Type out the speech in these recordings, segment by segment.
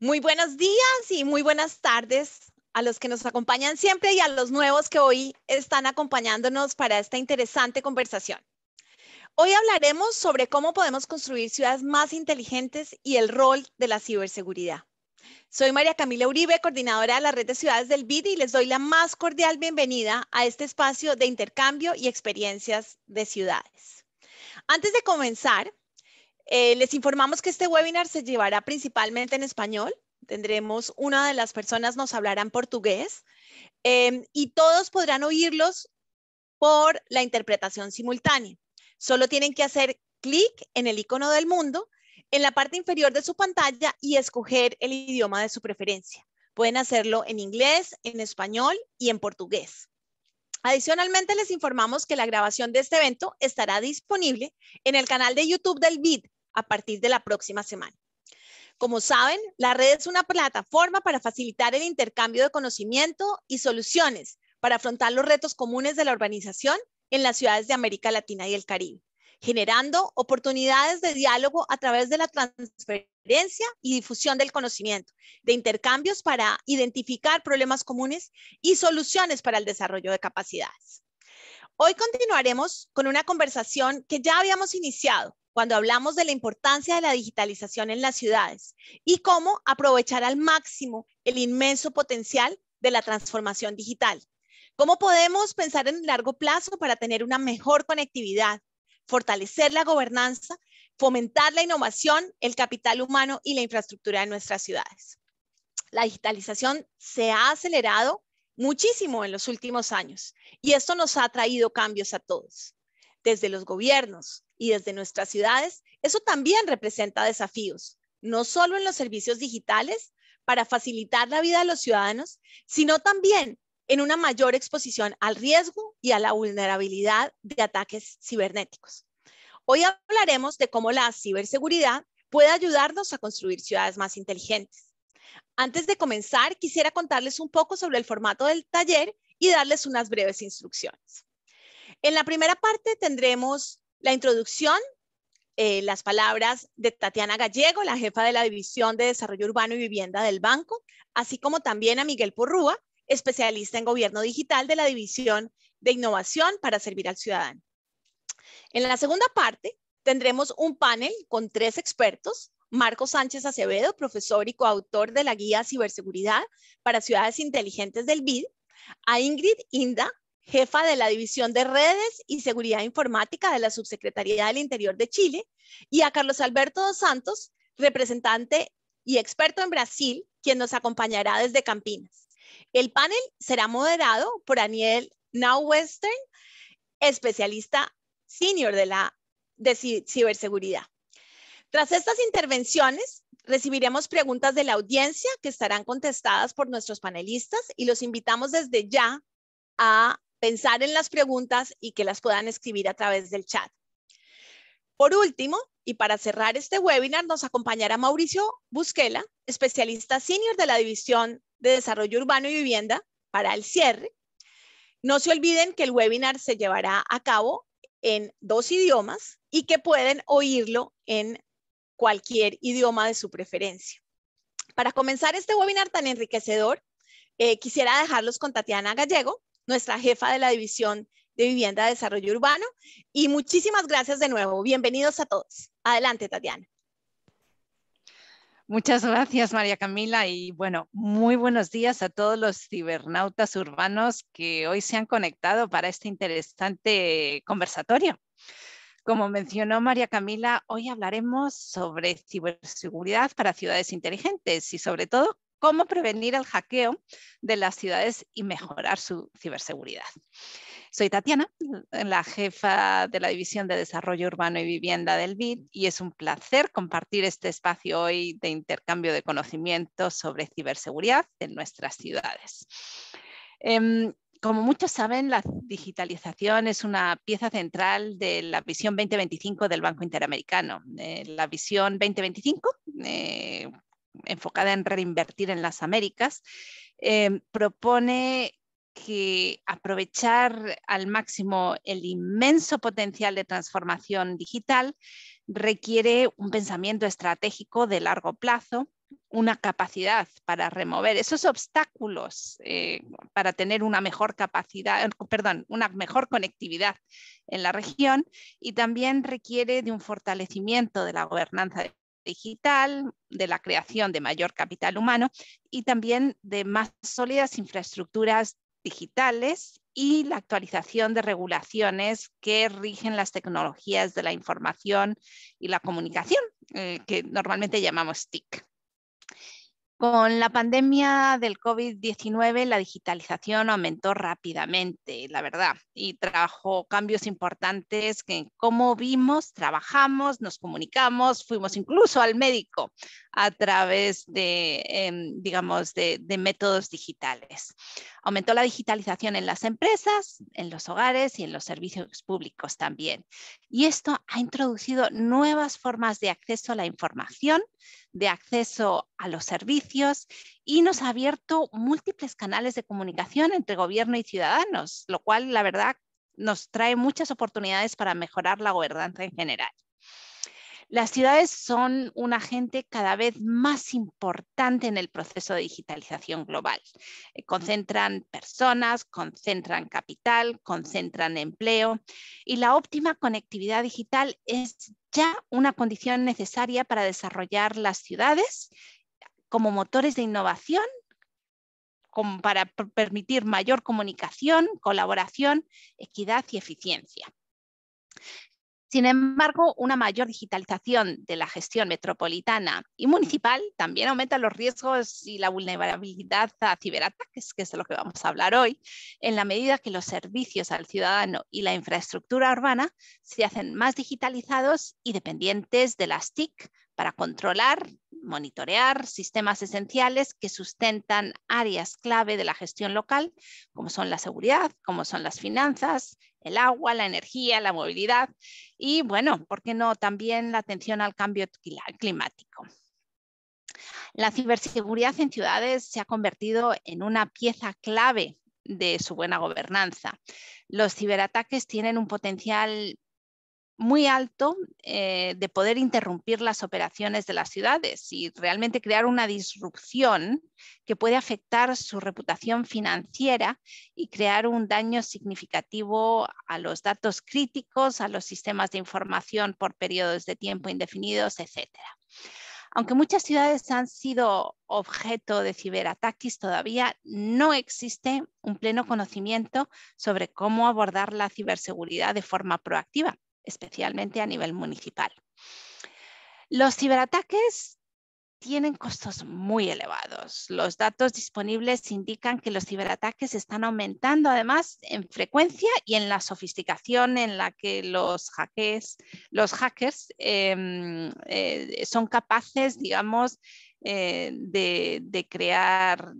Muy buenos días y muy buenas tardes a los que nos acompañan siempre y a los nuevos que hoy están acompañándonos para esta interesante conversación. Hoy hablaremos sobre cómo podemos construir ciudades más inteligentes y el rol de la ciberseguridad. Soy María Camila Uribe, coordinadora de la Red de Ciudades del BID y les doy la más cordial bienvenida a este espacio de intercambio y experiencias de ciudades. Antes de comenzar, eh, les informamos que este webinar se llevará principalmente en español. Tendremos una de las personas nos hablará en portugués em, y todos podrán oírlos por la interpretación simultánea. Solo tienen que hacer clic en el icono del mundo en la parte inferior de su pantalla y escoger el idioma de su preferencia. Pueden hacerlo en inglés, en español y en portugués. Adicionalmente, les informamos que la grabación de este evento estará disponible en el canal de YouTube del BID a partir de la próxima semana. Como saben, la red es una plataforma para facilitar el intercambio de conocimiento y soluciones para afrontar los retos comunes de la urbanización en las ciudades de América Latina y el Caribe, generando oportunidades de diálogo a través de la transferencia y difusión del conocimiento, de intercambios para identificar problemas comunes y soluciones para el desarrollo de capacidades. Hoy continuaremos con una conversación que ya habíamos iniciado cuando hablamos de la importancia de la digitalización en las ciudades y cómo aprovechar al máximo el inmenso potencial de la transformación digital. ¿Cómo podemos pensar en largo plazo para tener una mejor conectividad, fortalecer la gobernanza, fomentar la innovación, el capital humano y la infraestructura de nuestras ciudades? La digitalización se ha acelerado muchísimo en los últimos años y esto nos ha traído cambios a todos desde los gobiernos y desde nuestras ciudades, eso también representa desafíos, no solo en los servicios digitales para facilitar la vida de los ciudadanos, sino también en una mayor exposición al riesgo y a la vulnerabilidad de ataques cibernéticos. Hoy hablaremos de cómo la ciberseguridad puede ayudarnos a construir ciudades más inteligentes. Antes de comenzar, quisiera contarles un poco sobre el formato del taller y darles unas breves instrucciones. En la primera parte tendremos la introducción, eh, las palabras de Tatiana Gallego, la jefa de la División de Desarrollo Urbano y Vivienda del Banco, así como también a Miguel Porrúa, especialista en gobierno digital de la División de Innovación para servir al ciudadano. En la segunda parte tendremos un panel con tres expertos, Marco Sánchez Acevedo, profesor y coautor de la guía Ciberseguridad para Ciudades Inteligentes del BID, a Ingrid Inda, jefa de la División de Redes y Seguridad Informática de la Subsecretaría del Interior de Chile, y a Carlos Alberto dos Santos, representante y experto en Brasil, quien nos acompañará desde Campinas. El panel será moderado por Aniel Now Western, especialista senior de la de ciberseguridad. Tras estas intervenciones, recibiremos preguntas de la audiencia que estarán contestadas por nuestros panelistas y los invitamos desde ya a pensar en las preguntas y que las puedan escribir a través del chat. Por último, y para cerrar este webinar, nos acompañará Mauricio Busquela, especialista senior de la División de Desarrollo Urbano y Vivienda, para el cierre. No se olviden que el webinar se llevará a cabo en dos idiomas y que pueden oírlo en cualquier idioma de su preferencia. Para comenzar este webinar tan enriquecedor, eh, quisiera dejarlos con Tatiana Gallego, nuestra jefa de la División de Vivienda y Desarrollo Urbano. Y muchísimas gracias de nuevo. Bienvenidos a todos. Adelante, Tatiana. Muchas gracias, María Camila. Y bueno, muy buenos días a todos los cibernautas urbanos que hoy se han conectado para este interesante conversatorio. Como mencionó María Camila, hoy hablaremos sobre ciberseguridad para ciudades inteligentes y sobre todo cómo prevenir el hackeo de las ciudades y mejorar su ciberseguridad. Soy Tatiana, eh, la jefa de la División de Desarrollo Urbano y Vivienda del BID, y es un placer compartir este espacio hoy de intercambio de conocimientos sobre ciberseguridad en nuestras ciudades. Em, como muchos saben, la digitalización es una pieza central de la visión 2025 del Banco Interamericano. Eh, la visión 2025 enfocada en reinvertir en las Américas, em, propone que aprovechar al máximo el inmenso potencial de transformación digital requiere un pensamiento estratégico de largo plazo, una capacidad para remover esos obstáculos eh, para tener una mejor capacidad, eh, perdón, una mejor conectividad en la región y también requiere de un fortalecimiento de la gobernanza digital, de la creación de mayor capital humano y también de más sólidas infraestructuras digitales y la actualización de regulaciones que rigen las tecnologías de la información y la comunicación, eh, que normalmente llamamos TIC. Con la pandemia del COVID-19, la digitalización aumentó rápidamente, la verdad, y trajo cambios importantes en cómo vimos, trabajamos, nos comunicamos, fuimos incluso al médico a través de, em, digamos, de métodos digitales. Aumentó la digitalización en las empresas, en los hogares y en los servicios públicos también. Y esto ha introducido nuevas formas de acceso a la información, de acceso a los servicios y nos ha abierto múltiples canales de comunicación entre gobierno y ciudadanos, lo cual, la verdad, nos trae muchas oportunidades para mejorar la gobernanza en general. Las ciudades son un agente cada vez más importante en el proceso de digitalización global. Eh, concentran personas, concentran capital, concentran empleo y la óptima conectividad digital es ya una condición necesaria para desarrollar las ciudades como motores de innovación para permitir mayor comunicación, colaboración, equidad y eficiencia. Sin embargo, una mayor digitalización de la gestión metropolitana y municipal también aumenta los riesgos y la vulnerabilidad a ciberataques, que es de lo que vamos a hablar hoy, en la medida que los servicios al ciudadano y la infraestructura urbana se hacen más digitalizados y dependientes de las TIC para controlar monitorear sistemas esenciales que sustentan áreas clave de la gestión local, como son la seguridad, como son las finanzas, el agua, la energía, la movilidad y, bueno, ¿por qué no también la atención al cambio climático? La ciberseguridad en ciudades se ha convertido en una pieza clave de su buena gobernanza. Los ciberataques tienen un potencial muy alto eh, de poder interrumpir las operaciones de las ciudades y realmente crear una disrupción que puede afectar su reputación financiera y crear un daño significativo a los datos críticos, a los sistemas de información por periodos de tiempo indefinidos, etc. Aunque muchas ciudades han sido objeto de ciberataques, todavía no existe un pleno conocimiento sobre cómo abordar la ciberseguridad de forma proactiva especialmente a nivel municipal. Los ciberataques tienen costos muy elevados. Los datos disponibles indican que los ciberataques están aumentando además en frecuencia y en la sofisticación en la que los, hackers, em, eh, son capaces, digamos, eh, de, de, crear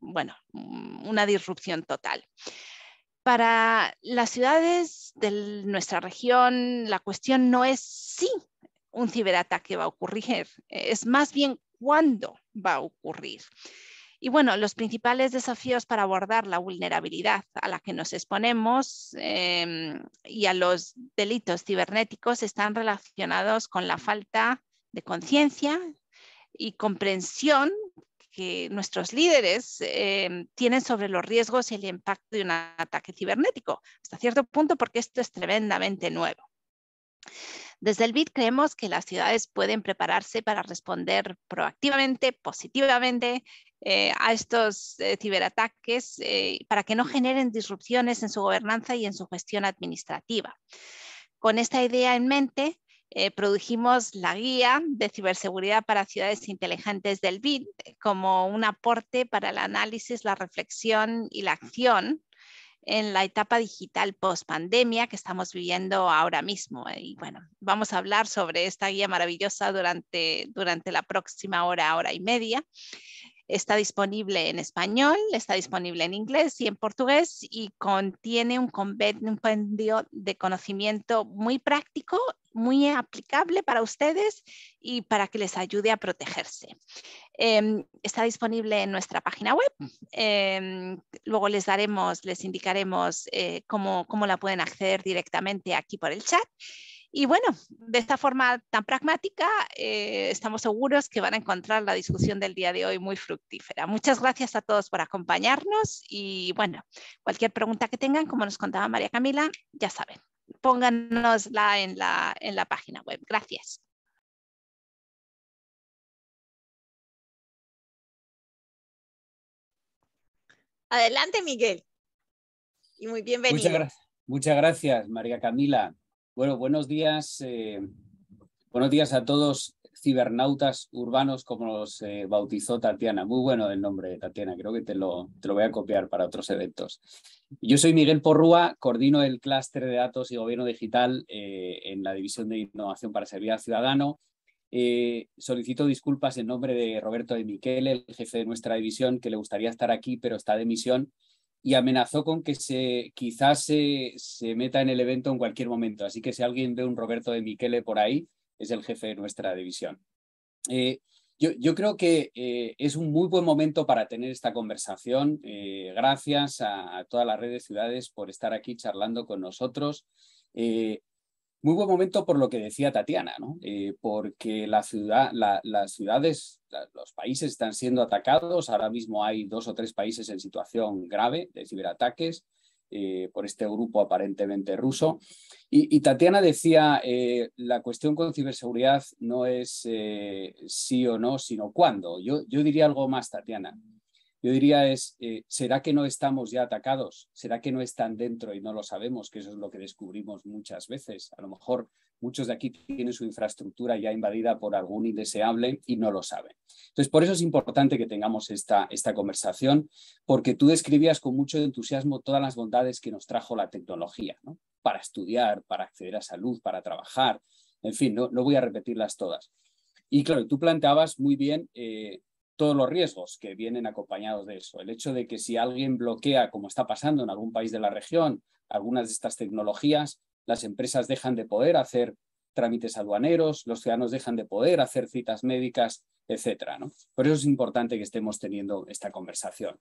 bueno, una disrupción total. Para las ciudades de nuestra región, la cuestión no es si un ciberataque va a ocurrir, es más bien cuándo va a ocurrir. Y bueno, los principales desafíos para abordar la vulnerabilidad a la que nos exponemos em, y a los delitos cibernéticos están relacionados con la falta de conciencia y comprensión que nuestros líderes eh, tienen sobre los riesgos y el impacto de un ataque cibernético, hasta cierto punto porque esto es tremendamente nuevo. Desde el BID creemos que las ciudades pueden prepararse para responder proactivamente, positivamente eh, a estos eh, ciberataques para que no generen disrupciones en su gobernanza y en su gestión administrativa. Con esta idea en mente, eh, produjimos la guía de ciberseguridad para ciudades inteligentes del BID como un aporte para el análisis, la reflexión y la acción en la etapa digital post pandemia que estamos viviendo ahora mismo. Y bueno, vamos a hablar sobre esta guía maravillosa durante, durante la próxima hora, hora y media. Está disponible en español, está disponible en inglés y en portugués y contiene un compendio de conocimiento muy práctico, muy aplicable para ustedes y para que les ayude a protegerse. Em, está disponible en nuestra página web. Em, luego les daremos, les indicaremos eh, cómo, cómo la pueden acceder directamente aquí por el chat. Y bueno, de esta forma tan pragmática, eh, estamos seguros que van a encontrar la discusión del día de hoy muy fructífera. Muchas gracias a todos por acompañarnos y bueno, cualquier pregunta que tengan, como nos contaba María Camila, ya saben, pónganosla en la, en la página web. Gracias. Adelante, Miguel. Y muy bienvenido. muchas gracias, María Camila. Bueno, buenos días. Eh, buenos días a todos cibernautas urbanos, como los eh, bautizó Tatiana. Muy bueno el nombre, Tatiana. Creo que te lo, te lo voy a copiar para otros eventos. Yo soy Miguel Porrúa, coordino el clúster de datos y gobierno digital eh, en la División de Innovación para Servir al Ciudadano. solicito disculpas en nombre de Roberto de Miquel, el jefe de nuestra división, que le gustaría estar aquí, pero está de misión y amenazó con que se, quizás se, meta en el evento en cualquier momento. Así que si alguien ve un Roberto de Miquele por ahí, es el jefe de nuestra división. Eh, yo, creo que eh, es un muy buen momento para tener esta conversación. Eh, gracias a, a, las redes de ciudades por estar aquí charlando con nosotros. Muy buen momento por lo que decía Tatiana, eh, porque la ciudad, las ciudades, los países están siendo atacados. Ahora mismo hay dos o tres países en situación grave de ciberataques eh, por este grupo aparentemente ruso. Y, Tatiana decía, eh, la cuestión con ciberseguridad no es sí o no, sino cuándo. Yo, yo diría algo más, Tatiana yo diría es, eh, ¿será que no estamos ya atacados? ¿Será que no están dentro y no lo sabemos? Que eso es lo que descubrimos muchas veces. A lo mejor muchos de aquí tienen su infraestructura ya invadida por algún indeseable y no lo saben. Entonces, por eso es importante que tengamos esta, esta conversación, porque tú describías con mucho entusiasmo todas las bondades que nos trajo la tecnología, ¿no? para estudiar, para acceder a salud, para trabajar, en fin, no, voy a repetirlas todas. Y claro, tú planteabas muy bien eh, todos los riesgos que vienen acompañados de eso. El hecho de que si alguien bloquea, como está pasando en algún país de la región, algunas de estas tecnologías, las empresas dejan de poder hacer trámites aduaneros, los ciudadanos dejan de poder hacer citas médicas, etcétera. Por eso es importante que estemos teniendo esta conversación.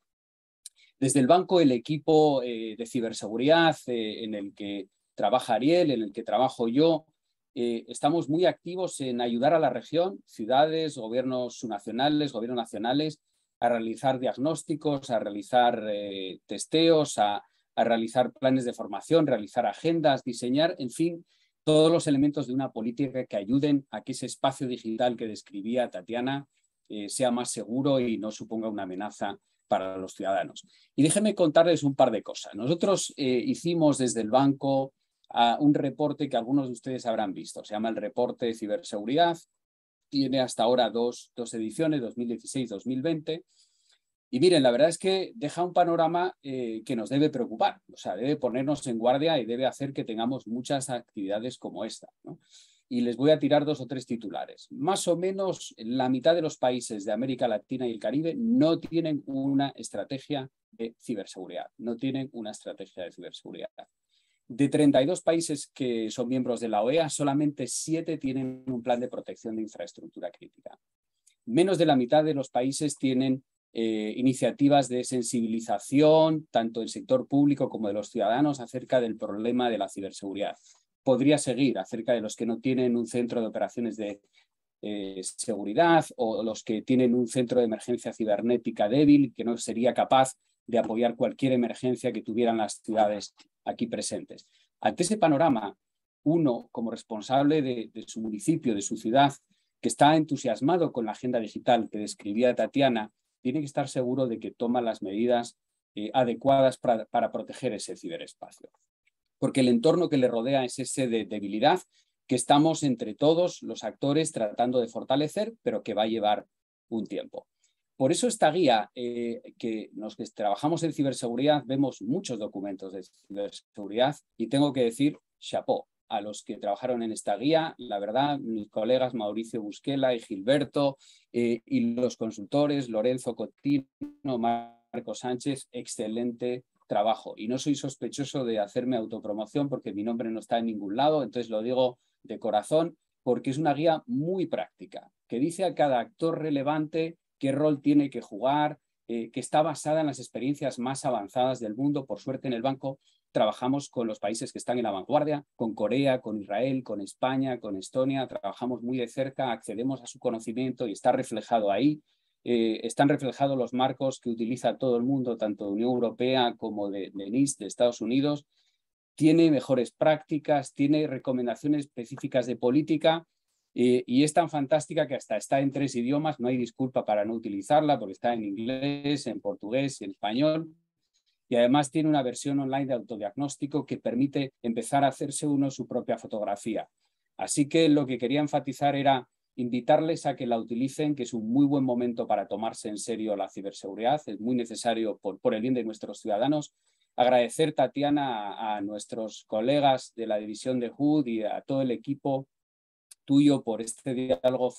Desde el banco, el equipo eh, de ciberseguridad eh, en el que trabaja Ariel, en el que trabajo yo, eh, estamos muy activos en ayudar a la región, ciudades, gobiernos subnacionales, gobiernos nacionales, a realizar diagnósticos, a realizar eh, testeos, a, realizar planes de formación, realizar agendas, diseñar, en fin, todos los elementos de una política que ayuden a que ese espacio digital que describía Tatiana eh, sea más seguro y no suponga una amenaza para los ciudadanos. Y déjenme contarles un par de cosas. Nosotros hicimos desde el banco a un reporte que algunos de ustedes habrán visto. Se llama el reporte de ciberseguridad. Tiene hasta ahora dos, dos ediciones, 2016-2020. Y miren, la verdad es que deja un panorama eh, que nos debe preocupar, o sea, debe ponernos en guardia y debe hacer que tengamos muchas actividades como esta. Y les voy a tirar dos o tres titulares. Más o menos la mitad de los países de América Latina y el Caribe no tienen una estrategia de ciberseguridad, no tienen una estrategia de ciberseguridad. De 32 países que son miembros de la OEA, solamente 7 tienen un plan de protección de infraestructura crítica. Menos de la mitad de los países tienen eh, iniciativas de sensibilización, tanto del sector público como de los ciudadanos, acerca del problema de la ciberseguridad. Podría seguir acerca de los que no tienen un centro de operaciones de eh, seguridad o los que tienen un centro de emergencia cibernética débil que no sería capaz de apoyar cualquier emergencia que tuvieran las ciudades aquí presentes. Ante ese panorama, uno, como responsable de, su municipio, de su ciudad, que está entusiasmado con la agenda digital que describía Tatiana, tiene que estar seguro de que toma las medidas eh, adecuadas para, para, proteger ese ciberespacio. Porque el entorno que le rodea es ese de debilidad que estamos entre todos los actores tratando de fortalecer, pero que va a llevar un tiempo. Por eso esta guía, eh, que los que trabajamos en ciberseguridad vemos muchos documentos de ciberseguridad y tengo que decir chapó a los que trabajaron en esta guía, la verdad, mis colegas Mauricio Busquela y Gilberto eh, y los consultores Lorenzo Cotino, Marco Sánchez, excelente trabajo. Y no soy sospechoso de hacerme autopromoción porque mi nombre no está en ningún lado, entonces lo digo de corazón porque es una guía muy práctica que dice a cada actor relevante qué rol tiene que jugar, eh, que está basada en las experiencias más avanzadas del mundo. Por suerte, en el banco trabajamos con los países que están en la vanguardia, con Corea, con Israel, con España, con Estonia, trabajamos muy de cerca, accedemos a su conocimiento y está reflejado ahí. Eh, están reflejados los marcos que utiliza todo el mundo, tanto de Unión Europea como de, de de Estados Unidos. Tiene mejores prácticas, tiene recomendaciones específicas de política eh, y es tan fantástica que hasta está en tres idiomas, no hay disculpa para no utilizarla porque está en inglés, en portugués, y en español. Y además tiene una versión online de autodiagnóstico que permite empezar a hacerse uno su propia fotografía. Así que lo que quería enfatizar era invitarles a que la utilicen, que es un muy buen momento para tomarse en serio la ciberseguridad, es muy necesario por, el bien de nuestros ciudadanos. Agradecer, Tatiana, a, a, nuestros colegas de la división de HUD y a todo el equipo tuyo por este diálogo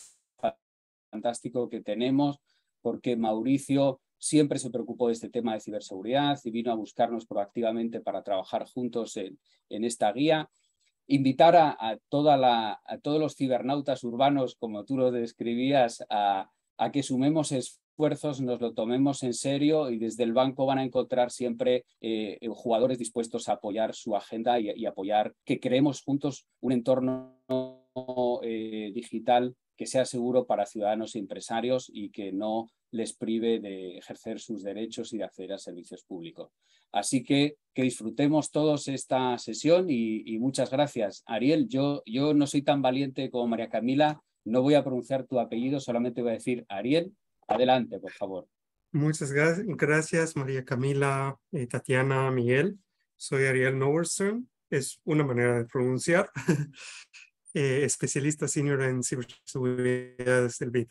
fantástico que tenemos, porque Mauricio siempre se preocupó de este tema de ciberseguridad y vino a buscarnos proactivamente para trabajar juntos en, esta guía. Invitar a, toda la, a, todos los cibernautas urbanos, como tú lo describías, a, a que sumemos esfuerzos esfuerzos, nos lo tomemos en serio y desde el banco van a encontrar siempre eh, eh, jugadores dispuestos a apoyar su agenda y, apoyar que creemos juntos un entorno eh, digital que sea seguro para ciudadanos y e empresarios y que no les prive de ejercer sus derechos y de acceder a servicios públicos. Así que que disfrutemos todos esta sesión y, y muchas gracias. Ariel, yo, yo no soy tan valiente como María Camila, no voy a pronunciar tu apellido, solamente voy a decir Ariel Adelante, por favor. Muchas gracias, María Camila, eh, Tatiana, Miguel. Soy Ariel Nowerson, es una manera de pronunciar, eh, especialista senior en ciberseguridad del BID.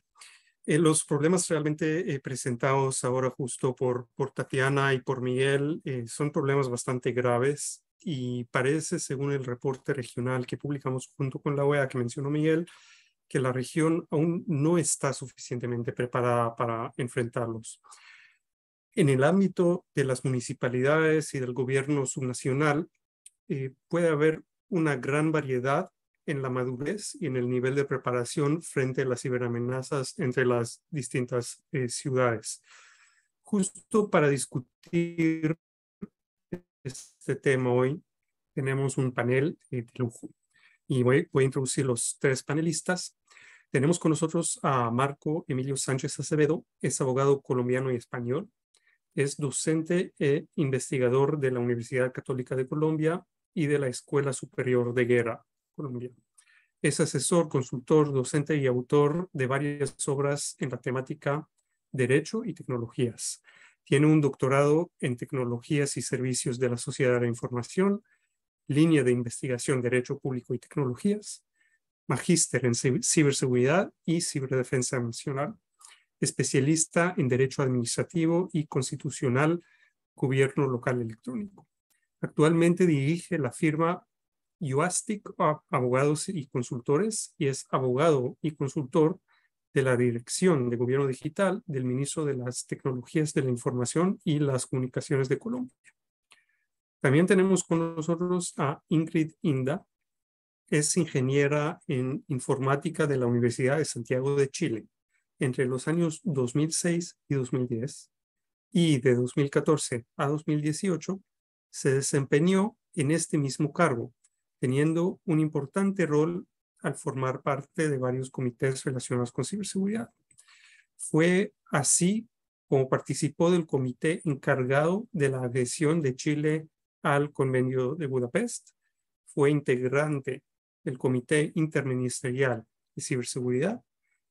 Eh, los problemas realmente presentados ahora justo por, por Tatiana y por Miguel son problemas bastante graves y parece, según el reporte regional que publicamos junto con la OEA que mencionó Miguel, que la región aún no está suficientemente preparada para enfrentarlos. En el ámbito de las municipalidades y del gobierno subnacional, eh, puede haber una gran variedad en la madurez y en el nivel de preparación frente a las ciberamenazas entre las distintas eh, ciudades. Justo para discutir este tema hoy, tenemos un panel eh, de lujo y voy, a introducir los tres panelistas. Tenemos con nosotros a Marco Emilio Sánchez Acevedo, es abogado colombiano y español, es docente e investigador de la Universidad Católica de Colombia y de la Escuela Superior de Guerra Colombia. Es asesor, consultor, docente y autor de varias obras en la temática Derecho y Tecnologías. Tiene un doctorado en Tecnologías y Servicios de la Sociedad de la Información línea de investigación Derecho Público y Tecnologías, magíster en ciberseguridad y ciberdefensa nacional, especialista en Derecho Administrativo y Constitucional, Gobierno Local Electrónico. Actualmente dirige la firma UASTIC Abogados y Consultores y es abogado y consultor de la Dirección de Gobierno Digital del Ministro de las Tecnologías de la Información y las Comunicaciones de Colombia. También tenemos con nosotros a Ingrid Inda. Es ingeniera en informática de la Universidad de Santiago de Chile entre los años 2006 y 2010 y de 2014 a 2018 se desempeñó en este mismo cargo, teniendo un importante rol al formar parte de varios comités relacionados con ciberseguridad. Fue así como participó del comité encargado de la adhesión de Chile al Convenio de Budapest, fue integrante del Comité Interministerial de Ciberseguridad,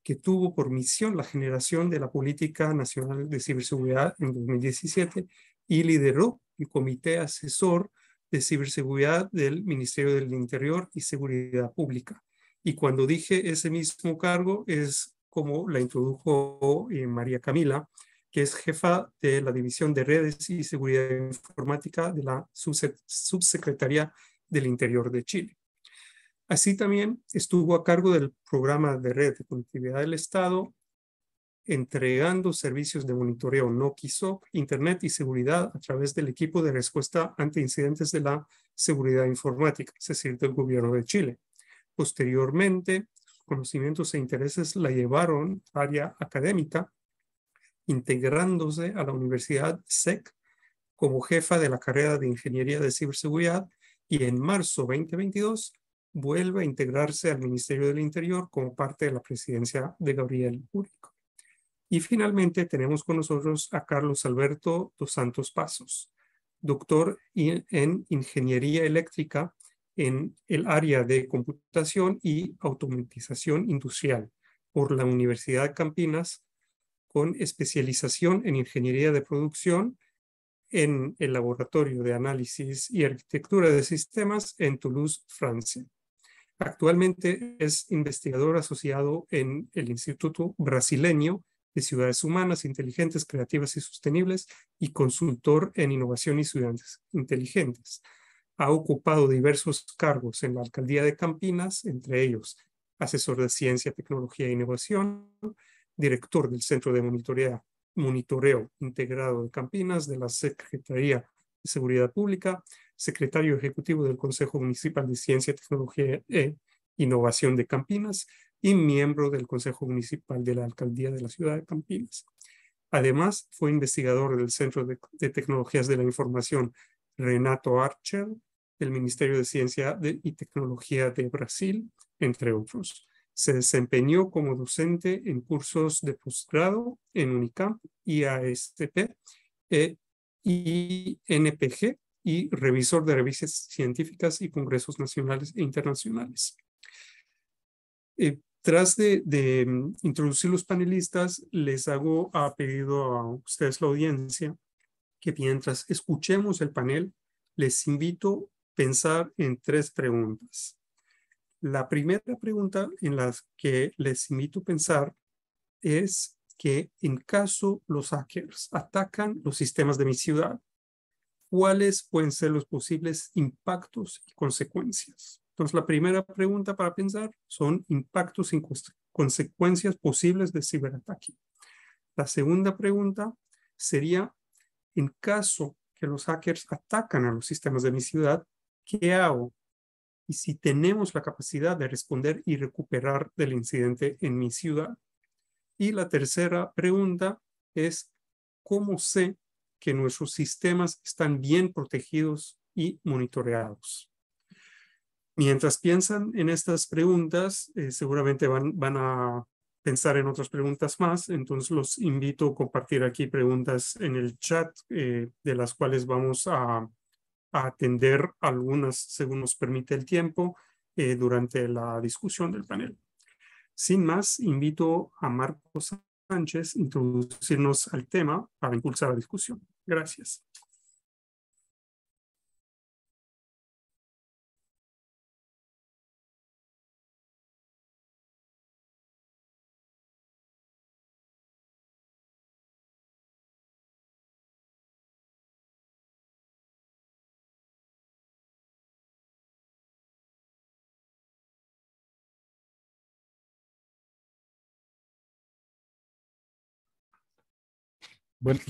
que tuvo por misión la generación de la Política Nacional de Ciberseguridad en 2017 y lideró el Comité Asesor de Ciberseguridad del Ministerio del Interior y Seguridad Pública. Y cuando dije ese mismo cargo es como la introdujo eh, María Camila, que es jefa de la División de Redes y Seguridad Informática de la Subsecretaría del Interior de Chile. Así también estuvo a cargo del programa de red de conectividad del Estado, entregando servicios de monitoreo no quiso Internet y seguridad a través del equipo de respuesta ante incidentes de la seguridad informática, es decir, del gobierno de Chile. Posteriormente, conocimientos e intereses la llevaron al área académica, integrándose a la Universidad SEC como jefa de la carrera de Ingeniería de Ciberseguridad y en marzo 2022 vuelve a integrarse al Ministerio del Interior como parte de la presidencia de Gabriel Jurico. Y finalmente tenemos con nosotros a Carlos Alberto dos Santos Pasos, doctor en Ingeniería Eléctrica en el área de computación y automatización industrial por la Universidad Campinas con especialización en ingeniería de producción en el Laboratorio de Análisis y Arquitectura de Sistemas en Toulouse, Francia. Actualmente es investigador asociado en el Instituto Brasileño de Ciudades Humanas, Inteligentes, Creativas y Sostenibles y consultor en innovación y ciudades inteligentes. Ha ocupado diversos cargos en la Alcaldía de Campinas, entre ellos asesor de ciencia, tecnología e innovación, director del Centro de Monitoreo, Integrado de Campinas de la Secretaría de Seguridad Pública, secretario ejecutivo del Consejo Municipal de Ciencia, Tecnología e Innovación de Campinas y miembro del Consejo Municipal de la Alcaldía de la Ciudad de Campinas. Además, fue investigador del Centro de, Tecnologías de la Información Renato Archer del Ministerio de Ciencia y Tecnología de Brasil, entre otros. Se desempeñó como docente en cursos de posgrado en UNICAMP, IASTP y eh, NPG y revisor de revistas científicas y congresos nacionales e internacionales. Eh, tras de, de, mm, introducir los panelistas, les hago a pedido a ustedes la audiencia que mientras escuchemos el panel, les invito a pensar en tres preguntas. La primera pregunta en la que les invito a pensar es que en caso los hackers atacan los sistemas de mi ciudad, ¿cuáles pueden ser los posibles impactos y consecuencias? Entonces, la primera pregunta para pensar son impactos y consecuencias posibles de ciberataque. La segunda pregunta sería, en caso que los hackers atacan a los sistemas de mi ciudad, ¿qué hago y si tenemos la capacidad de responder y recuperar del incidente en mi ciudad. Y la tercera pregunta es, ¿cómo sé que nuestros sistemas están bien protegidos y monitoreados? Mientras piensan en estas preguntas, eh, seguramente van, van a pensar en otras preguntas más, entonces los invito a compartir aquí preguntas en el chat eh, de las cuales vamos a a atender algunas, según nos permite el tiempo, eh, durante la discusión del panel. Sin más, invito a Marcos Sánchez a introducirnos al tema para impulsar la discusión. Gracias.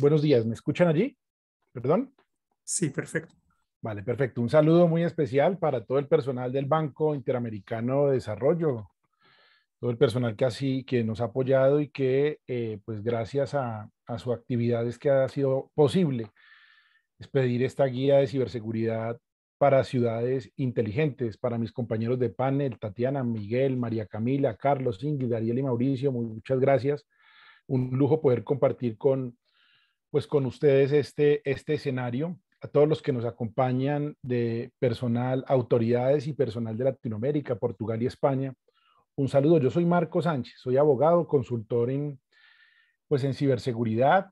buenos días, ¿me escuchan allí? ¿Perdón? Sí, perfecto. Vale, perfecto. Un saludo muy especial para todo el personal del Banco Interamericano de Desarrollo, todo el personal que, así, que nos ha apoyado y que, eh, pues gracias a, a su actividad es que ha sido posible expedir esta guía de ciberseguridad para ciudades inteligentes, para mis compañeros de panel, Tatiana, Miguel, María Camila, Carlos, Ingrid, Ariel y Mauricio, muchas gracias. Un lujo poder compartir con pues con ustedes este, este escenario, a todos los que nos acompañan de personal, autoridades y personal de Latinoamérica, Portugal y España. Un saludo, yo soy Marco Sánchez, soy abogado, consultor en, pues en ciberseguridad.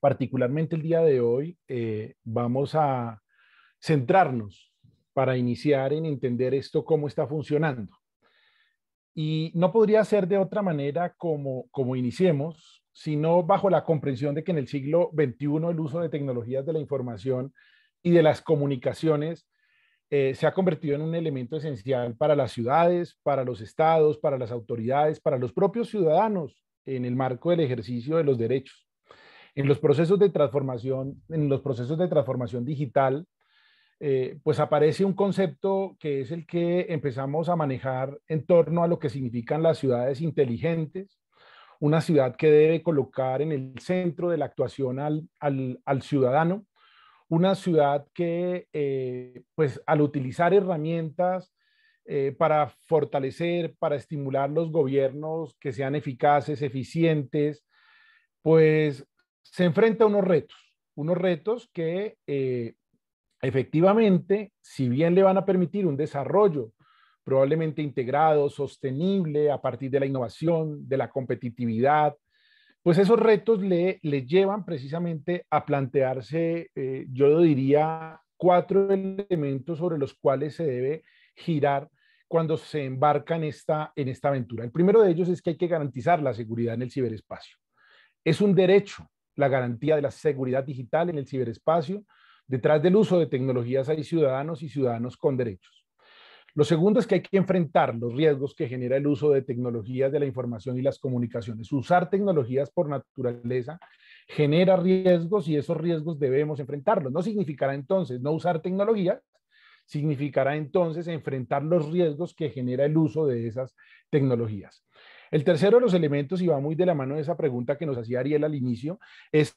Particularmente el día de hoy eh, vamos a centrarnos para iniciar en entender esto, cómo está funcionando. Y no podría ser de otra manera como, como iniciemos, sino bajo la comprensión de que en el siglo XXI el uso de tecnologías de la información y de las comunicaciones eh, se ha convertido en un elemento esencial para las ciudades, para los estados, para las autoridades, para los propios ciudadanos en el marco del ejercicio de los derechos. En los procesos de transformación, en los procesos de transformación digital, eh, pues aparece un concepto que es el que empezamos a manejar en torno a lo que significan las ciudades inteligentes, una ciudad que debe colocar en el centro de la actuación al, ciudadano, una ciudad que, eh, pues, al utilizar herramientas eh, para fortalecer, para estimular los gobiernos que sean eficaces, eficientes, pues se enfrenta a unos retos, unos retos que eh, efectivamente, si bien le van a permitir un desarrollo probablemente integrado, sostenible a partir de la innovación, de la competitividad, pues esos retos le, llevan precisamente a plantearse, eh, yo diría, cuatro elementos sobre los cuales se debe girar cuando se embarca en esta, en esta aventura. El primero de ellos es que hay que garantizar la seguridad en el ciberespacio. Es un derecho la garantía de la seguridad digital en el ciberespacio. Detrás del uso de tecnologías hay ciudadanos y ciudadanos con derechos. Lo segundo es que hay que enfrentar los riesgos que genera el uso de tecnologías de la información y las comunicaciones. Usar tecnologías por naturaleza genera riesgos y esos riesgos debemos enfrentarlos. No significará entonces no usar tecnología, significará entonces enfrentar los riesgos que genera el uso de esas tecnologías. El tercero de los elementos, y va muy de la mano de esa pregunta que nos hacía Ariel al inicio, es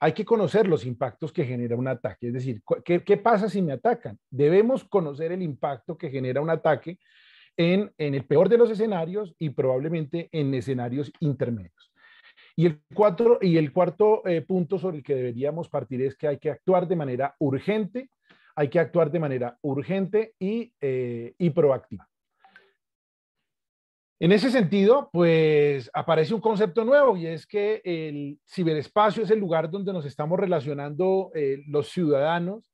hay que conocer los impactos que genera un ataque. Es decir, ¿qué, pasa si me atacan? Debemos conocer el impacto que genera un ataque en, el peor de los escenarios y probablemente en escenarios intermedios. Y el, y el cuarto eh, punto sobre el que deberíamos partir es que hay que actuar de manera urgente, hay que actuar de manera urgente y eh, proactiva. En ese sentido, pues aparece un concepto nuevo y es que el ciberespacio es el lugar donde nos estamos relacionando eh, los ciudadanos,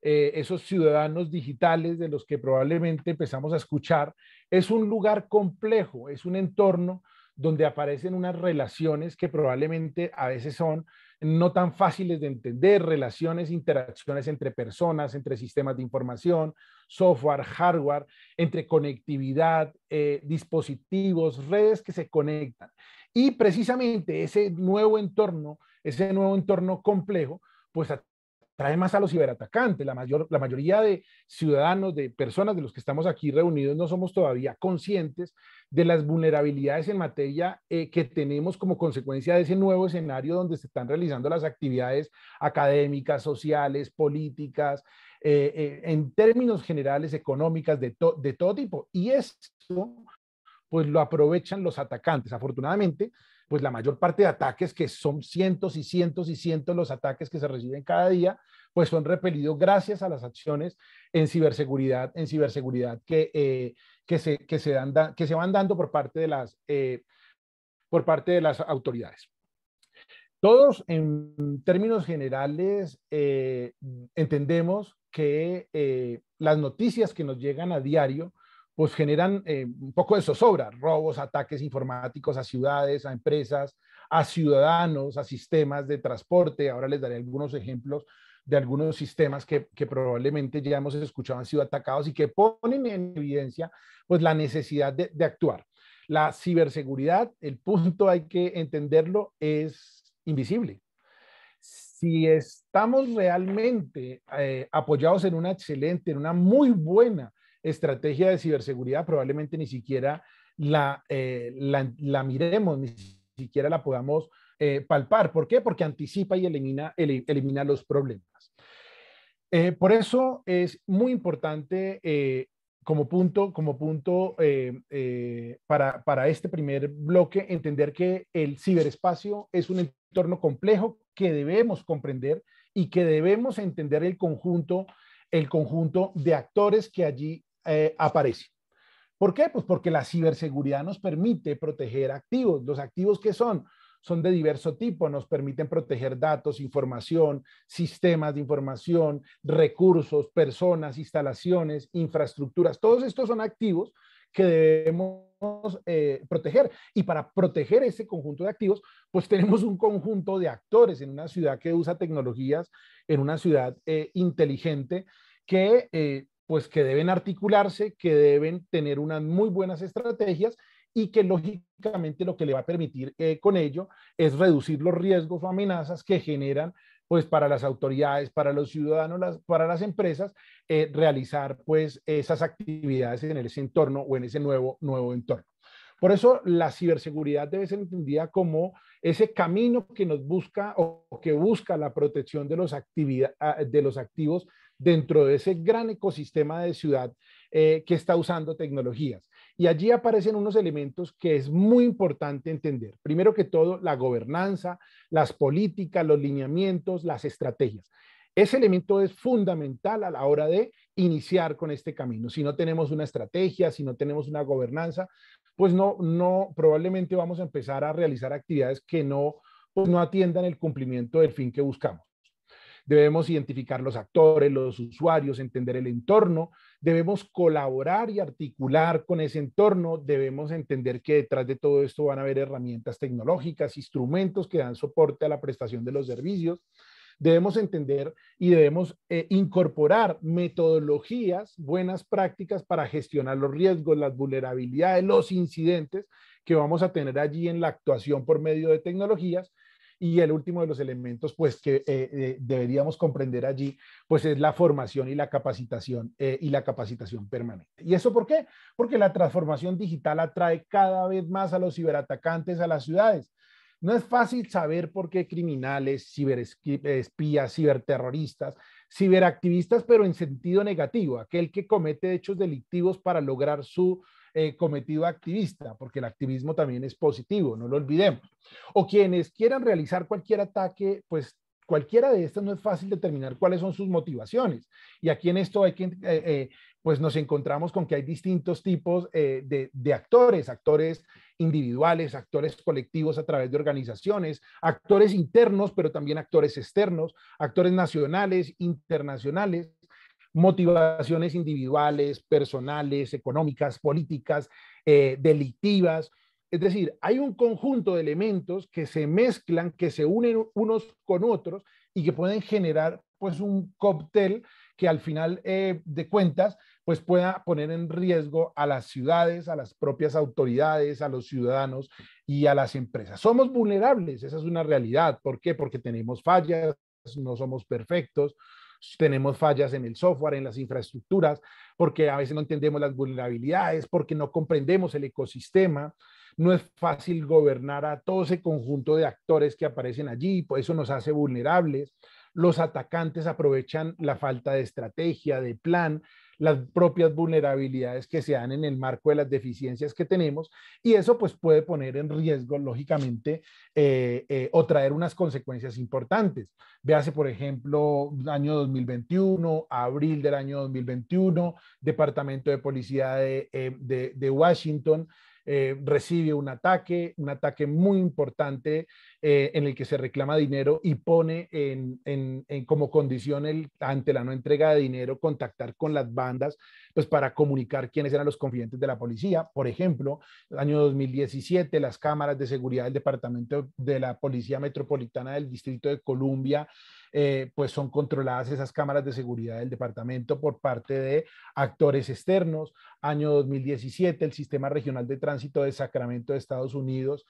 eh, esos ciudadanos digitales de los que probablemente empezamos a escuchar. Es un lugar complejo, es un entorno donde aparecen unas relaciones que probablemente a veces son no tan fáciles de entender, relaciones, interacciones entre personas, entre sistemas de información, software, hardware, entre conectividad, eh, dispositivos, redes que se conectan. Y precisamente ese nuevo entorno, ese nuevo entorno complejo, pues a trae más a los ciberatacantes. La, mayor, la mayoría de ciudadanos, de personas de los que estamos aquí reunidos, no somos todavía conscientes de las vulnerabilidades en materia eh, que tenemos como consecuencia de ese nuevo escenario donde se están realizando las actividades académicas, sociales, políticas, eh, eh, en términos generales, económicas, de, de todo tipo. Y esto pues lo aprovechan los atacantes. Afortunadamente, pues la mayor parte de ataques, que son cientos y cientos y cientos los ataques que se reciben cada día, pues son repelidos gracias a las acciones en ciberseguridad, en ciberseguridad que, eh, que, se, van dando por parte de las, eh, por parte de las autoridades. Todos, en términos generales, eh, entendemos que las noticias que nos llegan a diario pues generan eh, un poco de zozobra, robos, ataques informáticos a ciudades, a empresas, a ciudadanos, a sistemas de transporte. Ahora les daré algunos ejemplos de algunos sistemas que, que, probablemente ya hemos escuchado han sido atacados y que ponen en evidencia pues la necesidad de, actuar. La ciberseguridad, el punto hay que entenderlo, es invisible. Si estamos realmente eh, apoyados en una excelente, en una muy buena estrategia de ciberseguridad probablemente ni siquiera la, eh, la, miremos, ni siquiera la podamos eh, palpar. ¿Por qué? Porque anticipa y elimina, los problemas. Eh, por eso es muy importante como punto, como punto para, este primer bloque, entender que el ciberespacio es un entorno complejo que debemos comprender y que debemos entender el conjunto, el conjunto de actores que allí eh, aparece. ¿Por qué? Pues porque la ciberseguridad nos permite proteger activos. ¿Los activos que son? Son de diverso tipo, nos permiten proteger datos, información, sistemas de información, recursos, personas, instalaciones, infraestructuras. Todos estos son activos que debemos eh, proteger. Y para proteger ese conjunto de activos, pues tenemos un conjunto de actores en una ciudad que usa tecnologías, en una ciudad eh, inteligente que eh, pues que deben articularse, que deben tener unas muy buenas estrategias y que lógicamente lo que le va a permitir eh, con ello es reducir los riesgos o amenazas que generan pues para las autoridades, para los ciudadanos, para las empresas, eh, realizar pues esas actividades en ese entorno o en ese nuevo, nuevo entorno. Por eso la ciberseguridad debe ser entendida como ese camino que nos busca o que busca la protección de los, ah, de los activos dentro de ese gran ecosistema de ciudad eh, que está usando tecnologías. Y allí aparecen unos elementos que es muy importante entender. Primero que todo, la gobernanza, las políticas, los lineamientos, las estrategias. Ese elemento es fundamental a la hora de iniciar con este camino. Si no tenemos una estrategia, si no tenemos una gobernanza, pues no, no, probablemente vamos a empezar a realizar actividades que no, pues no atiendan el cumplimiento del fin que buscamos. Debemos identificar los actores, los usuarios, entender el entorno, debemos colaborar y articular con ese entorno, debemos entender que detrás de todo esto van a haber herramientas tecnológicas, instrumentos que dan soporte a la prestación de los servicios. Debemos entender y debemos eh, incorporar metodologías, buenas prácticas para gestionar los riesgos, las vulnerabilidades, los incidentes que vamos a tener allí en la actuación por medio de tecnologías y el último de los elementos, pues, que eh, eh, deberíamos comprender allí, pues, es la formación y la capacitación eh, y la capacitación permanente. ¿Y eso por qué? Porque la transformación digital atrae cada vez más a los ciberatacantes a las ciudades. No es fácil saber por qué criminales, ciberespías, ciberterroristas, ciberactivistas, pero en sentido negativo, aquel que comete hechos delictivos para lograr su eh, cometido activista, porque el activismo también es positivo, no lo olvidemos. O quienes quieran realizar cualquier ataque, pues cualquiera de estas no es fácil determinar cuáles son sus motivaciones. Y aquí en esto hay que, eh, eh, pues nos encontramos con que hay distintos tipos de, de, actores, actores individuales, actores colectivos a través de organizaciones, actores internos, pero también actores externos, actores nacionales, internacionales motivaciones individuales, personales, económicas, políticas, eh, delictivas. Es decir, hay un conjunto de elementos que se mezclan, que se unen unos con otros y que pueden generar pues un cóctel que al final eh, de cuentas pues pueda poner en riesgo a las ciudades, a las propias autoridades, a los ciudadanos y a las empresas. Somos vulnerables, esa es una realidad. ¿Por qué? Porque tenemos fallas, no somos perfectos, tenemos fallas en el software, en las infraestructuras, porque a veces no entendemos las vulnerabilidades, porque no comprendemos el ecosistema. No es fácil gobernar a todo ese conjunto de actores que aparecen allí, por eso nos hace vulnerables. Los atacantes aprovechan la falta de estrategia, de plan, las propias vulnerabilidades que se dan en el marco de las deficiencias que tenemos y eso pues puede poner en riesgo lógicamente eh, eh, o traer unas consecuencias importantes. Véase por ejemplo año 2021, abril del año 2021, Departamento de Policía de, eh, Washington. recibe un ataque, un ataque muy importante eh, en el que se reclama dinero y pone en, como condición el, ante la no entrega de dinero contactar con las bandas pues para comunicar quiénes eran los confidentes de la policía. Por ejemplo, el año 2017, las cámaras de seguridad del Departamento de la Policía Metropolitana del Distrito de Columbia, eh, pues son controladas esas cámaras de seguridad del departamento por parte de actores externos. Año 2017, el Sistema Regional de Tránsito de Sacramento de Estados Unidos,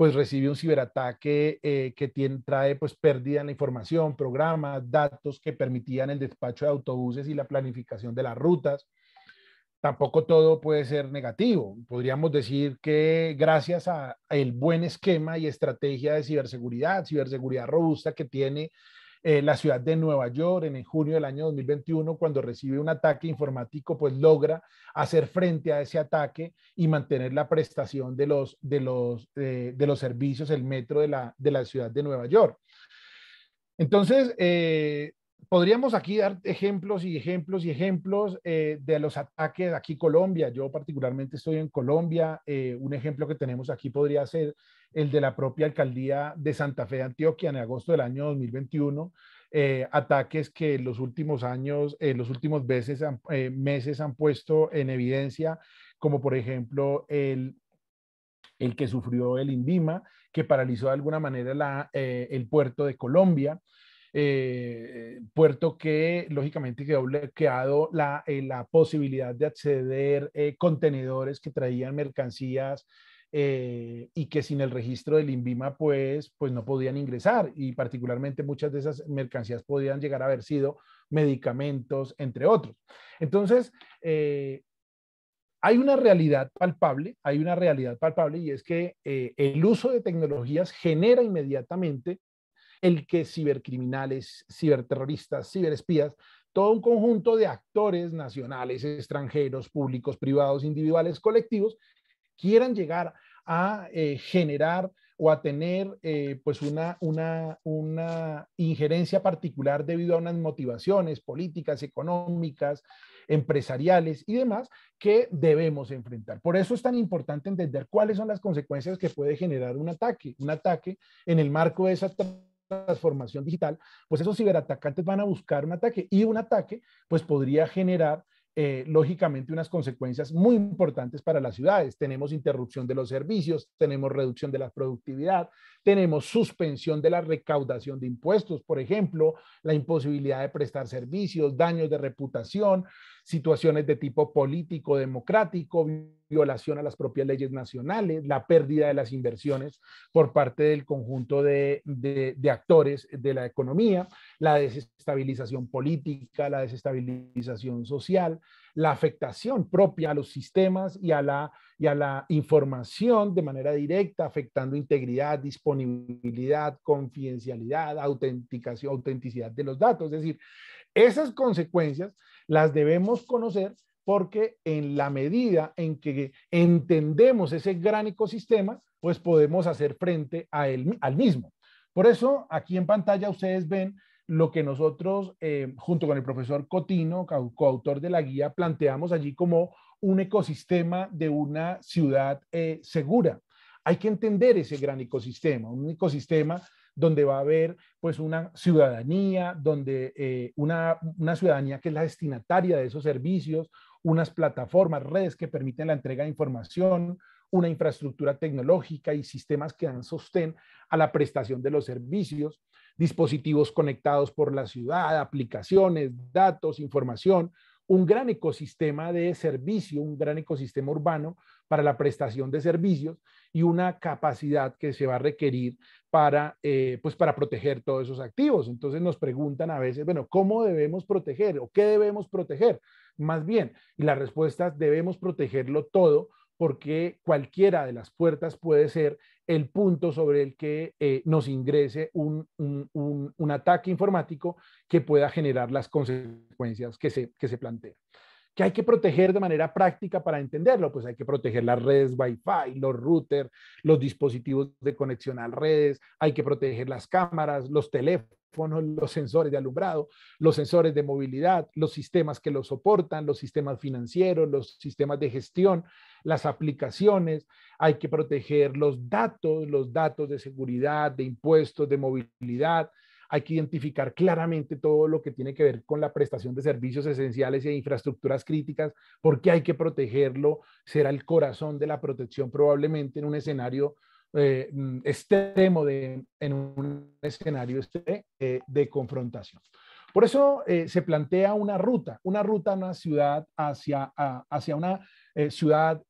pues recibe un ciberataque eh, que trae pues pérdida en la información, programas, datos que permitían el despacho de autobuses y la planificación de las rutas. Tampoco todo puede ser negativo. Podríamos decir que gracias a el buen esquema y estrategia de ciberseguridad, ciberseguridad robusta que tiene eh, la ciudad de Nueva York en, junio del año 2021, cuando recibe un ataque informático, pues logra hacer frente a ese ataque y mantener la prestación de los, de los, eh, de los servicios, el metro de la, ciudad de Nueva York. Entonces, eh, podríamos aquí dar ejemplos y ejemplos y ejemplos de los ataques aquí Colombia. Yo particularmente estoy en Colombia. un ejemplo que tenemos aquí podría ser el de la propia alcaldía de Santa Fe de Antioquia en agosto del año 2021, eh, ataques que en los últimos años, en los últimos eh, meses han puesto en evidencia, como por ejemplo el, que sufrió el INDIMA, que paralizó de alguna manera eh, el puerto de Colombia. puerto que lógicamente quedó bloqueado la, posibilidad de acceder contenedores que traían mercancías eh, y que sin el registro del INVIMA pues, pues no podían ingresar y particularmente muchas de esas mercancías podían llegar a haber sido medicamentos, entre otros. Entonces, eh, hay una realidad palpable, hay una realidad palpable y es que eh, el uso de tecnologías genera inmediatamente el que cibercriminales, ciberterroristas, ciberespías, todo un conjunto de actores nacionales, extranjeros, públicos, privados, individuales, colectivos, quieran llegar a eh, generar o a tener eh, pues una, una, una injerencia particular debido a unas motivaciones políticas, económicas, empresariales y demás que debemos enfrentar. Por eso es tan importante entender cuáles son las consecuencias que puede generar un ataque. Un ataque en el marco de esa transformación digital, pues esos ciberatacantes van a buscar un ataque y un ataque pues podría generar eh, lógicamente unas consecuencias muy importantes para las ciudades. Tenemos interrupción de los servicios, tenemos reducción de la productividad, tenemos suspensión de la recaudación de impuestos, por ejemplo, la imposibilidad de prestar servicios, daños de reputación, situaciones de tipo político, democrático, violación a las propias leyes nacionales, la pérdida de las inversiones por parte del conjunto de actores de la economía, la desestabilización política, la desestabilización social, la afectación propia a los sistemas y a la, y a la información de manera directa, afectando integridad, disponibilidad, confidencialidad, autenticidad de los datos. Es decir, esas consecuencias las debemos conocer porque en la medida en que entendemos ese gran ecosistema, pues podemos hacer frente a al mismo. Por eso aquí en pantalla ustedes ven lo que nosotros, eh, junto con el profesor Cotino, coautor de la guía, planteamos allí como un ecosistema de una ciudad eh, segura. Hay que entender ese gran ecosistema, un ecosistema donde va a haber pues una ciudadanía, donde eh, una, una ciudadanía que es la destinataria de esos servicios, unas plataformas, redes que permiten la entrega de información, una infraestructura tecnológica y sistemas que dan sostén a la prestación de los servicios dispositivos conectados por la ciudad, aplicaciones, datos, información, un gran ecosistema de servicio, un gran ecosistema urbano para la prestación de servicios y una capacidad que se va a requerir para, eh, pues para proteger todos esos activos. Entonces nos preguntan a veces, bueno, ¿cómo debemos proteger o qué debemos proteger? Más bien, y la respuesta es debemos protegerlo todo porque cualquiera de las puertas puede ser el punto sobre el que eh, nos ingrese un, ataque informático que pueda generar las consecuencias que se, que se plantean que hay que proteger de manera práctica para entenderlo. Pues hay que proteger las redes Wi-Fi, los routers, los dispositivos de conexión a redes, hay que proteger las cámaras, los teléfonos, los sensores de alumbrado, los sensores de movilidad, los sistemas que los soportan, los sistemas financieros, los sistemas de gestión, las aplicaciones, hay que proteger los datos, los datos de seguridad, de impuestos, de movilidad, hay que identificar claramente todo lo que tiene que ver con la prestación de servicios esenciales e infraestructuras críticas, porque hay que protegerlo, será el corazón de la protección probablemente en un escenario eh, mm, extremo, de, en un escenario este, eh, de, confrontación. Por eso eh, se plantea una ruta, una ruta a una ciudad hacia, hacia una ciudad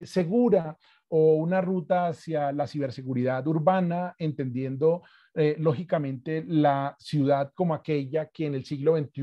segura o una ruta hacia la ciberseguridad urbana, entendiendo eh, lógicamente la ciudad como aquella que en el siglo XXI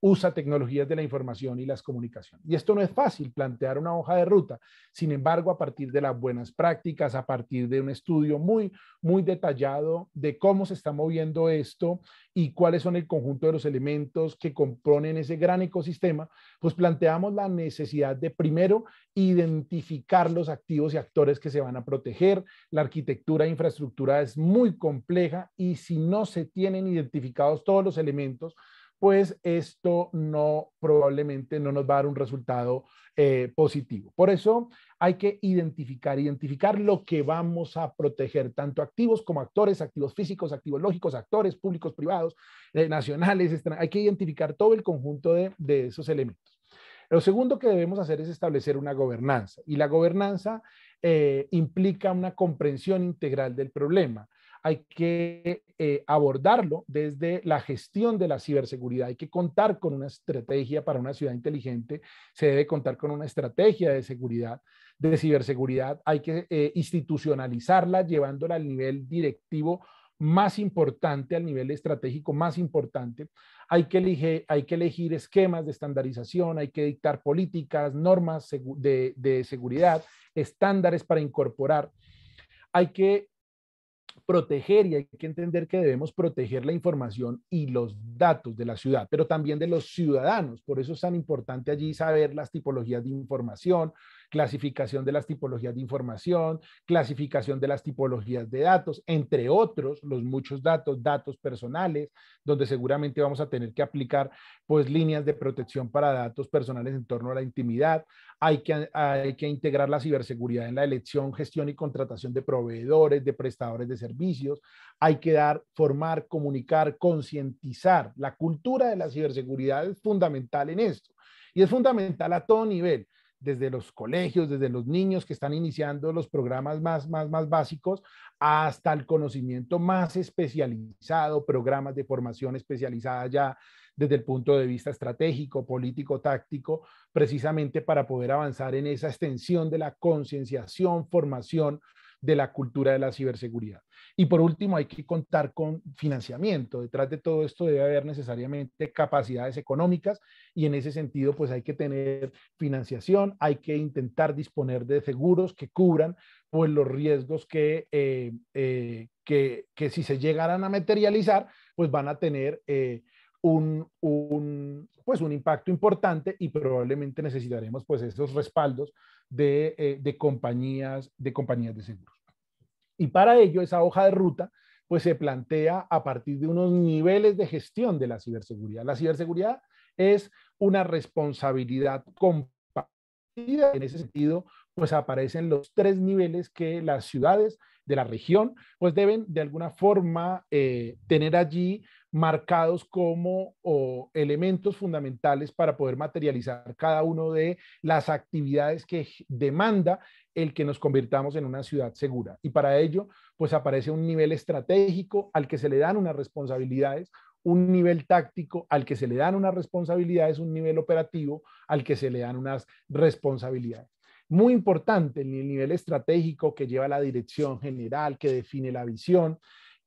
usa tecnologías de la información y las comunicaciones. Y esto no es fácil, plantear una hoja de ruta. Sin embargo, a partir de las buenas prácticas, a partir de un estudio muy, muy detallado de cómo se está moviendo esto y cuáles son el conjunto de los elementos que componen ese gran ecosistema, pues planteamos la necesidad de primero identificar los activos y actores que se van a proteger. La arquitectura e infraestructura es muy compleja y si no se tienen identificados todos los elementos, pues esto no probablemente no nos va a dar un resultado eh, positivo. Por eso hay que identificar, identificar lo que vamos a proteger, tanto activos como actores, activos físicos, activos lógicos, actores públicos, privados, eh, nacionales, hay que identificar todo el conjunto de, esos elementos. Lo segundo que debemos hacer es establecer una gobernanza y la gobernanza eh, implica una comprensión integral del problema hay que eh, abordarlo desde la gestión de la ciberseguridad. Hay que contar con una estrategia para una ciudad inteligente, se debe contar con una estrategia de seguridad, de ciberseguridad. Hay que eh, institucionalizarla llevándola al nivel directivo más importante, al nivel estratégico más importante. Hay que, elegir esquemas de estandarización, hay que dictar políticas, normas de seguridad, estándares para incorporar. Hay que proteger y hay que entender que debemos proteger la información y los datos de la ciudad, pero también de los ciudadanos. Por eso es tan importante allí saber las tipologías de información, clasificación de las tipologías de información, clasificación de las tipologías de datos, entre otros, los muchos datos, datos personales, donde seguramente vamos a tener que aplicar pues líneas de protección para datos personales en torno a la intimidad. Hay que, hay que integrar la ciberseguridad en la elección, gestión y contratación de proveedores, de prestadores de servicios. Hay que dar, formar, comunicar, concientizar. La cultura de la ciberseguridad es fundamental en esto. Y es fundamental a todo nivel desde los colegios, desde los niños que están iniciando los programas más, más básicos, hasta el conocimiento más especializado, programas de formación especializada ya desde el punto de vista estratégico, político, táctico, precisamente para poder avanzar en esa extensión de la concienciación, formación de la cultura de la ciberseguridad. Y por último, hay que contar con financiamiento. Detrás de todo esto debe haber necesariamente capacidades económicas y en ese sentido, pues hay que tener financiación, hay que intentar disponer de seguros que cubran pues los riesgos que, eh, eh, que, si se llegaran a materializar, pues van a tener... Eh, un, pues un impacto importante y probablemente necesitaremos pues esos respaldos de, eh, de, compañías, de compañías de seguros. Y para ello esa hoja de ruta pues se plantea a partir de unos niveles de gestión de la ciberseguridad. La ciberseguridad es una responsabilidad compartida. En ese sentido, pues aparecen los tres niveles que las ciudades de la región pues deben de alguna forma eh, tener allí marcados como elementos fundamentales para poder materializar cada uno de las actividades que demanda el que nos convirtamos en una ciudad segura. Y para ello, pues aparece un nivel estratégico al que se le dan unas responsabilidades, un nivel táctico al que se le dan unas responsabilidades, un nivel operativo al que se le dan unas responsabilidades. Muy importante el nivel estratégico que lleva la dirección general, que define la visión,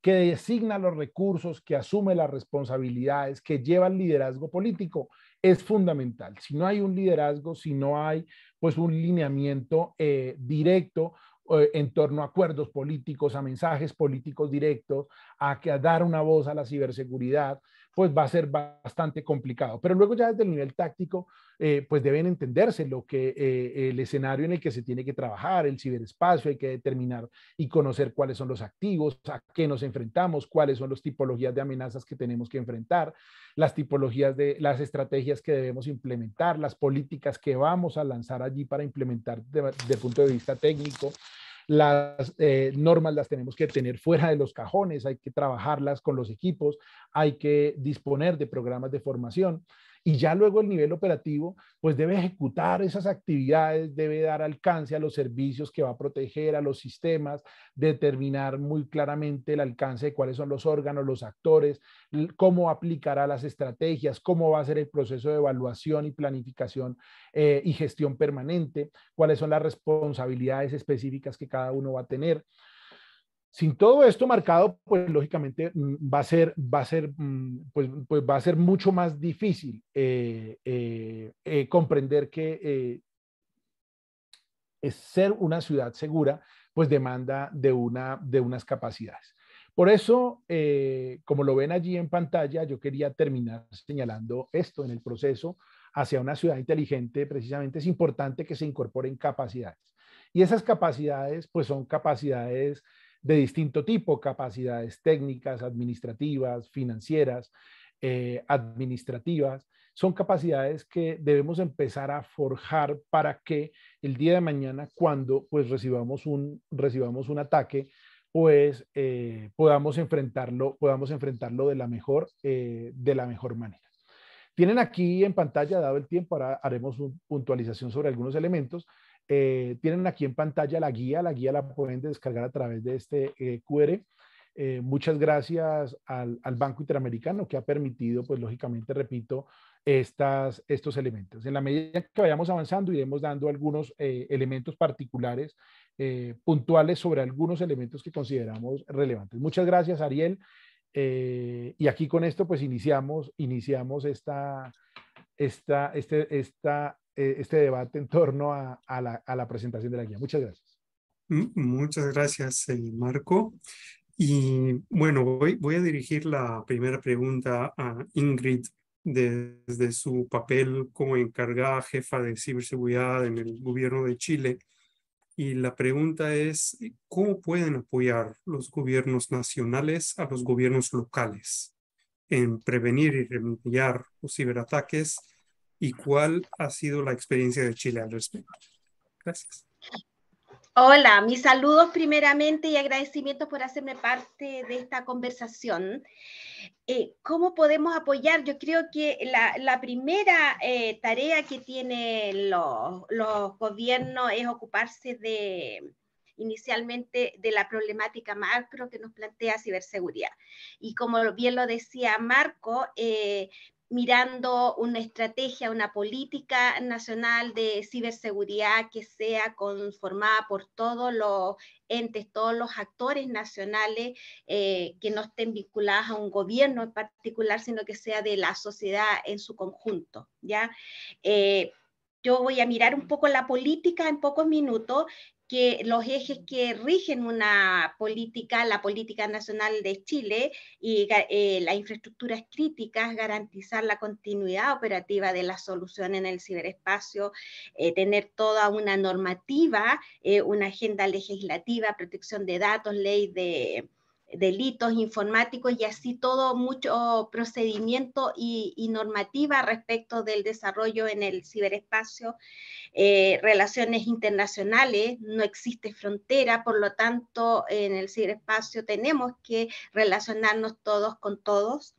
que designa los recursos, que asume las responsabilidades, que lleva el liderazgo político, es fundamental. Si no hay un liderazgo, si no hay pues un lineamiento eh, directo eh, en torno a acuerdos políticos, a mensajes políticos directos, a, a dar una voz a la ciberseguridad, pues va a ser bastante complicado. Pero luego ya desde el nivel táctico, eh, pues deben entenderse lo que eh, el escenario en el que se tiene que trabajar, el ciberespacio, hay que determinar y conocer cuáles son los activos, a qué nos enfrentamos, cuáles son las tipologías de amenazas que tenemos que enfrentar, las tipologías de las estrategias que debemos implementar, las políticas que vamos a lanzar allí para implementar desde de punto de vista técnico. Las eh, normas las tenemos que tener fuera de los cajones, hay que trabajarlas con los equipos, hay que disponer de programas de formación y ya luego el nivel operativo pues debe ejecutar esas actividades, debe dar alcance a los servicios que va a proteger, a los sistemas, determinar muy claramente el alcance de cuáles son los órganos, los actores, cómo aplicará las estrategias, cómo va a ser el proceso de evaluación y planificación eh, y gestión permanente, cuáles son las responsabilidades específicas que cada uno va a tener. Sin todo esto marcado, pues lógicamente mm, va a ser, va a ser, mm, pues, pues, va a ser mucho más difícil eh, eh, eh, comprender que es ser una ciudad segura, pues demanda de, una, de unas capacidades. Por eso, como lo ven allí en pantalla, yo quería terminar señalando esto en el proceso hacia una ciudad inteligente, precisamente es importante que se incorporen capacidades. Y esas capacidades, pues son capacidades de distinto tipo, capacidades técnicas, administrativas, financieras, eh, administrativas, son capacidades que debemos empezar a forjar para que el día de mañana, cuando pues recibamos un, recibamos un ataque, pues eh, podamos enfrentarlo, podamos enfrentarlo de la mejor, eh, de la mejor manera. Tienen aquí en pantalla, dado el tiempo, ahora haremos una puntualización sobre algunos elementos, eh, tienen aquí en pantalla la guía, la guía la pueden descargar a través de este eh, QR. Eh, muchas gracias al, al, Banco Interamericano que ha permitido, pues lógicamente, repito, estas, estos elementos. En la medida que vayamos avanzando, iremos dando algunos elementos particulares, puntuales sobre algunos elementos que consideramos relevantes. Muchas gracias, Ariel. y aquí con esto, pues iniciamos, iniciamos esta, esta, este, esta eh, este debate en torno a, la, presentación de la guía. Muchas gracias. Muchas gracias, eh, Marco. Y bueno, voy, voy a dirigir la primera pregunta a Ingrid desde su papel como encargada jefa de ciberseguridad en el gobierno de Chile. Y la pregunta es, ¿cómo pueden apoyar los gobiernos nacionales a los gobiernos locales en prevenir y remediar los ciberataques y cuál ha sido la experiencia de Chile al respecto. Gracias. Hola, mis saludos primeramente y agradecimientos por hacerme parte de esta conversación. Eh, ¿Cómo podemos apoyar? Yo creo que la, primera eh, tarea que tienen los, los gobiernos es ocuparse de, inicialmente de la problemática macro que nos plantea ciberseguridad. Y como bien lo decía Marco, eh, mirando una estrategia, una política nacional de ciberseguridad que sea conformada por todos los entes, todos los actores nacionales eh, que no estén vinculados a un gobierno en particular, sino que sea de la sociedad en su conjunto, ¿ya? Eh, yo voy a mirar un poco la política en pocos minutos que los ejes que rigen una política, la política nacional de Chile y eh, las infraestructuras críticas, garantizar la continuidad operativa de la solución en el ciberespacio, eh, tener toda una normativa, eh, una agenda legislativa, protección de datos, ley de delitos informáticos y así todo mucho procedimiento y, normativa respecto del desarrollo en el ciberespacio, eh, relaciones internacionales, no existe frontera, por lo tanto en el ciberespacio tenemos que relacionarnos todos con todos.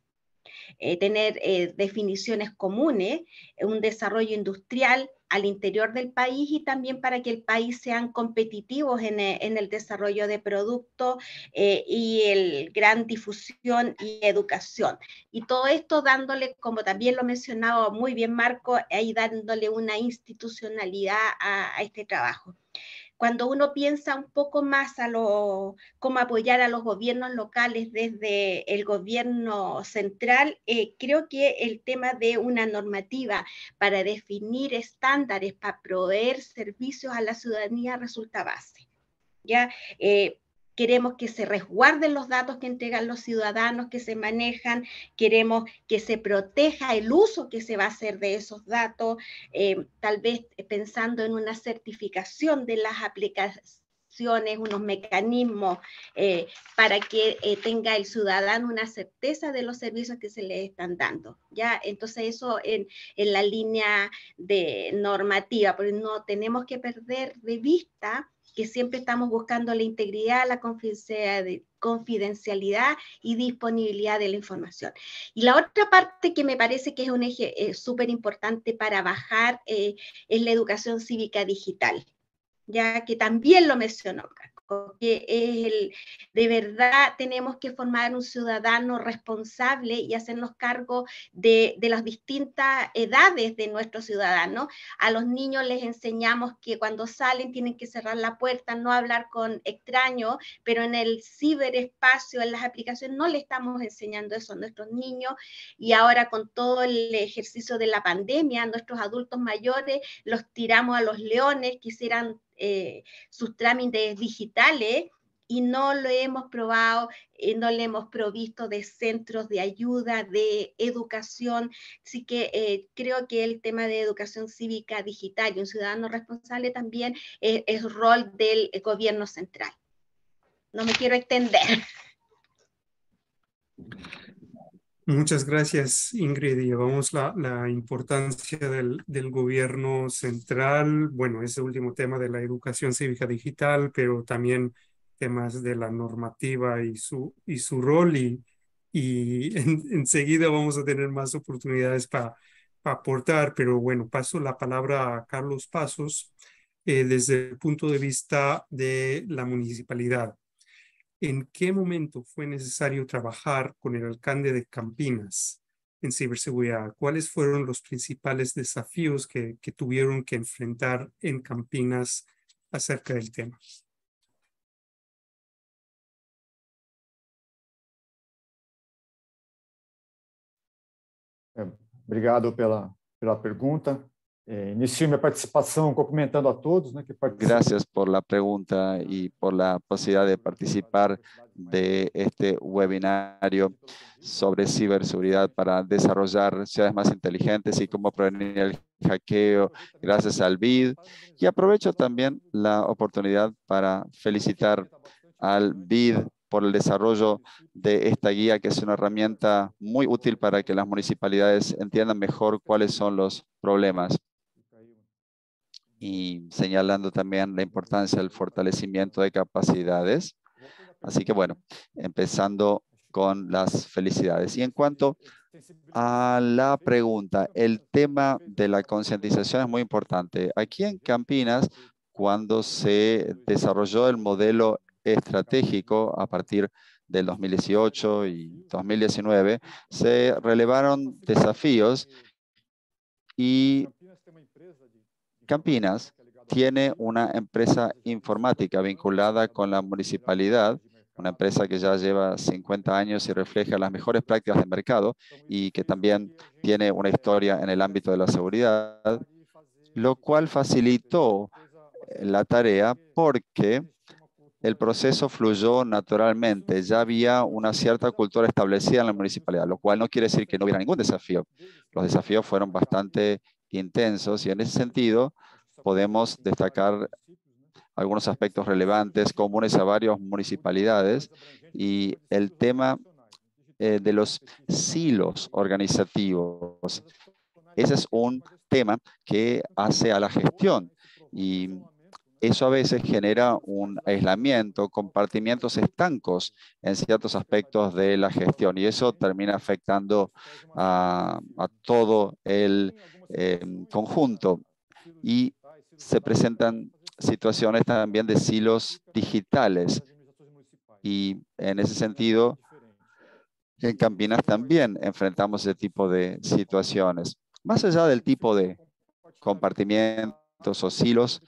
Eh, tener eh, definiciones comunes, un desarrollo industrial, al interior del país y también para que el país sean competitivos en, e, el desarrollo de productos eh, y el gran difusión y educación. Y todo esto dándole, como también lo mencionaba muy bien Marco, ahí dándole una institucionalidad a este trabajo cuando uno piensa un poco más a lo, cómo apoyar a los gobiernos locales desde el gobierno central, eh, creo que el tema de una normativa para definir estándares para proveer servicios a la ciudadanía resulta base. ¿ya? Eh, queremos que se resguarden los datos que entregan los ciudadanos, que se manejan, queremos que se proteja el uso que se va a hacer de esos datos, eh, tal vez pensando en una certificación de las aplicaciones unos mecanismos eh, para que eh, tenga el ciudadano una certeza de los servicios que se le están dando. ¿ya? Entonces eso en, en la línea de normativa, porque no tenemos que perder de vista que siempre estamos buscando la integridad, la confidencialidad y disponibilidad de la información. Y la otra parte que me parece que es un eje eh, súper importante para bajar eh, es la educación cívica digital, ya que también lo mencionó. acá que es el, de verdad tenemos que formar un ciudadano responsable y hacernos cargo de, las distintas edades de nuestros ciudadanos. A los niños les enseñamos que cuando salen tienen que cerrar la puerta, no hablar con extraños, pero en el ciberespacio, en las aplicaciones, no le estamos enseñando eso a nuestros niños y ahora con todo el ejercicio de la pandemia, nuestros adultos mayores los tiramos a los leones, quisieran eh, sus trámites digitales y no lo hemos probado, eh, no le hemos provisto de centros de ayuda, de educación. Así que eh, creo que el tema de educación cívica digital y un ciudadano responsable también es rol del gobierno central. No me quiero extender. Muchas gracias, Ingrid. Llevamos la, importancia del, gobierno central, bueno, ese último tema de la educación cívica digital, pero también temas de la normativa y su, y su rol. Y, enseguida vamos a tener más oportunidades para aportar, pero bueno, paso la palabra a Carlos Pasos eh, desde el punto de vista de la municipalidad en qué momento fue necesario trabajar con el alcalde de Campinas en ciberseguridad? ¿Cuáles fueron los principales desafíos que, tuvieron que enfrentar en Campinas acerca del tema? Gracias por la pregunta inicio mi participación a todos, Gracias por la pregunta y por la posibilidad de participar de este webinario sobre ciberseguridad para desarrollar ciudades más inteligentes y cómo prevenir el hackeo gracias al BID. Y aprovecho también la oportunidad para felicitar al BID por el desarrollo de esta guía, que es una herramienta muy útil para que las municipalidades entiendan mejor cuáles son los problemas y señalando también la importancia del fortalecimiento de capacidades. Así que bueno, empezando con las felicidades. Y en cuanto a la pregunta, el tema de la concientización es muy importante. Aquí en Campinas, cuando se desarrolló el modelo estratégico a partir del 2018 y 2019, se relevaron desafíos y Campinas tiene una empresa informática vinculada con la municipalidad, una empresa que ya lleva 50 años y refleja las mejores prácticas del mercado y que también tiene una historia en el ámbito de la seguridad, lo cual facilitó la tarea porque el proceso fluyó naturalmente. Ya había una cierta cultura establecida en la municipalidad, lo cual no quiere decir que no hubiera ningún desafío. Los desafíos fueron bastante intensos y en ese sentido podemos destacar algunos aspectos relevantes comunes a varias municipalidades y el tema eh, de los silos organizativos. Ese es un tema que hace a la gestión y eso a veces genera un aislamiento, compartimientos estancos en ciertos aspectos de la gestión y eso termina afectando a, todo el em, conjunto. Y se presentan situaciones también de silos digitales y en ese sentido en Campinas también enfrentamos ese tipo de situaciones. Más allá del tipo de compartimiento, o silos,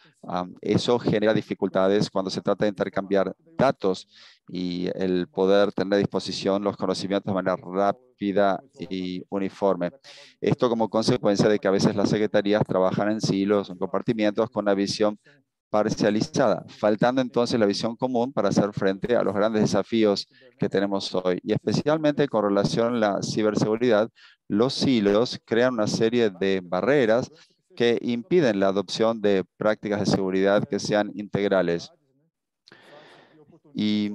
eso genera dificultades cuando se trata de intercambiar datos y el poder tener a disposición los conocimientos de manera rápida y uniforme. Esto como consecuencia de que a veces las secretarías trabajan en silos, en compartimientos con una visión parcializada, faltando entonces la visión común para hacer frente a los grandes desafíos que tenemos hoy. Y especialmente con relación a la ciberseguridad, los silos crean una serie de barreras que impiden la adopción de prácticas de seguridad que sean integrales. Y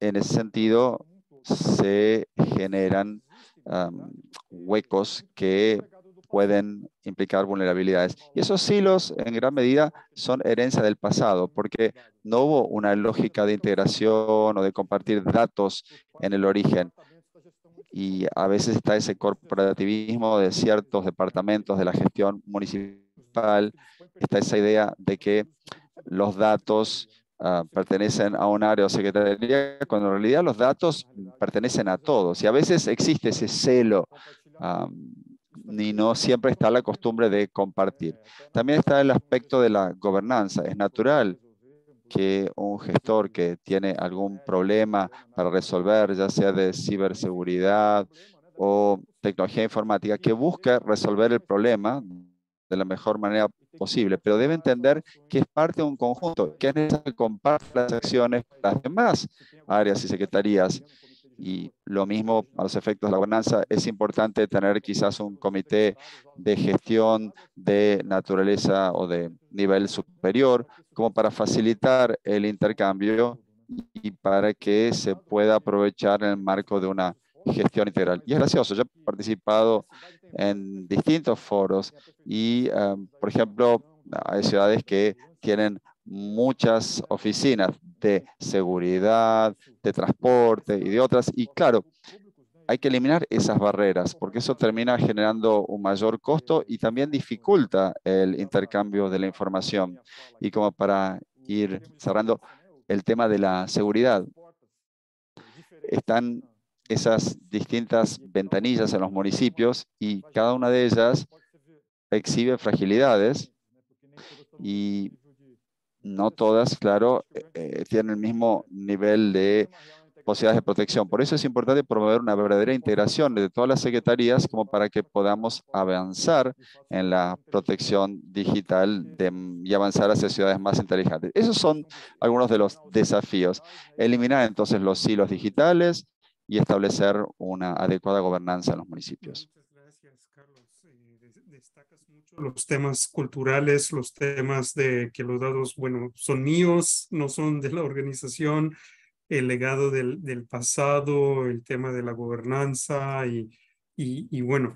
en ese sentido se generan huecos que pueden implicar vulnerabilidades. Y esos silos en gran medida son herencia del pasado, porque no hubo una lógica de integración o de compartir datos en el origen y a veces está ese corporativismo de ciertos departamentos de la gestión municipal, está esa idea de que los datos ah, pertenecen a un área o secretaría, cuando en realidad los datos pertenecen a todos. Y a veces existe ese celo y no siempre está la costumbre de compartir. También está el aspecto de la gobernanza. Es natural que un gestor que tiene algún problema para resolver, ya sea de ciberseguridad o tecnología informática, que busca resolver el problema de la mejor manera posible, pero debe entender que es parte de un conjunto, que es necesario compartir las acciones con las demás áreas y secretarías y lo mismo a los efectos de la gobernanza, es importante tener quizás un comité de gestión de naturaleza o de nivel superior, como para facilitar el intercambio y para que se pueda aprovechar en el marco de una gestión integral. Y es gracioso, yo he participado en distintos foros y, eh, por ejemplo, hay ciudades que tienen muchas oficinas de seguridad, de transporte y de otras. Y claro, hay que eliminar esas barreras porque eso termina generando un mayor costo y también dificulta el intercambio de la información. Y como para ir cerrando el tema de la seguridad, están esas distintas ventanillas en los municipios y cada una de ellas exhibe fragilidades y no todas, claro, eh, eh, tienen el mismo nivel de posibilidades de protección. Por eso es importante promover una verdadera integración de todas las secretarías como para que podamos avanzar en la protección digital y avanzar hacia ciudades más inteligentes. Esos son algunos de los desafíos. Eliminar entonces los silos digitales y establecer una adecuada gobernanza en los municipios los temas culturales, los temas de que los datos, bueno, son míos, no son de la organización, el legado del, pasado, el tema de la gobernanza y, y, bueno,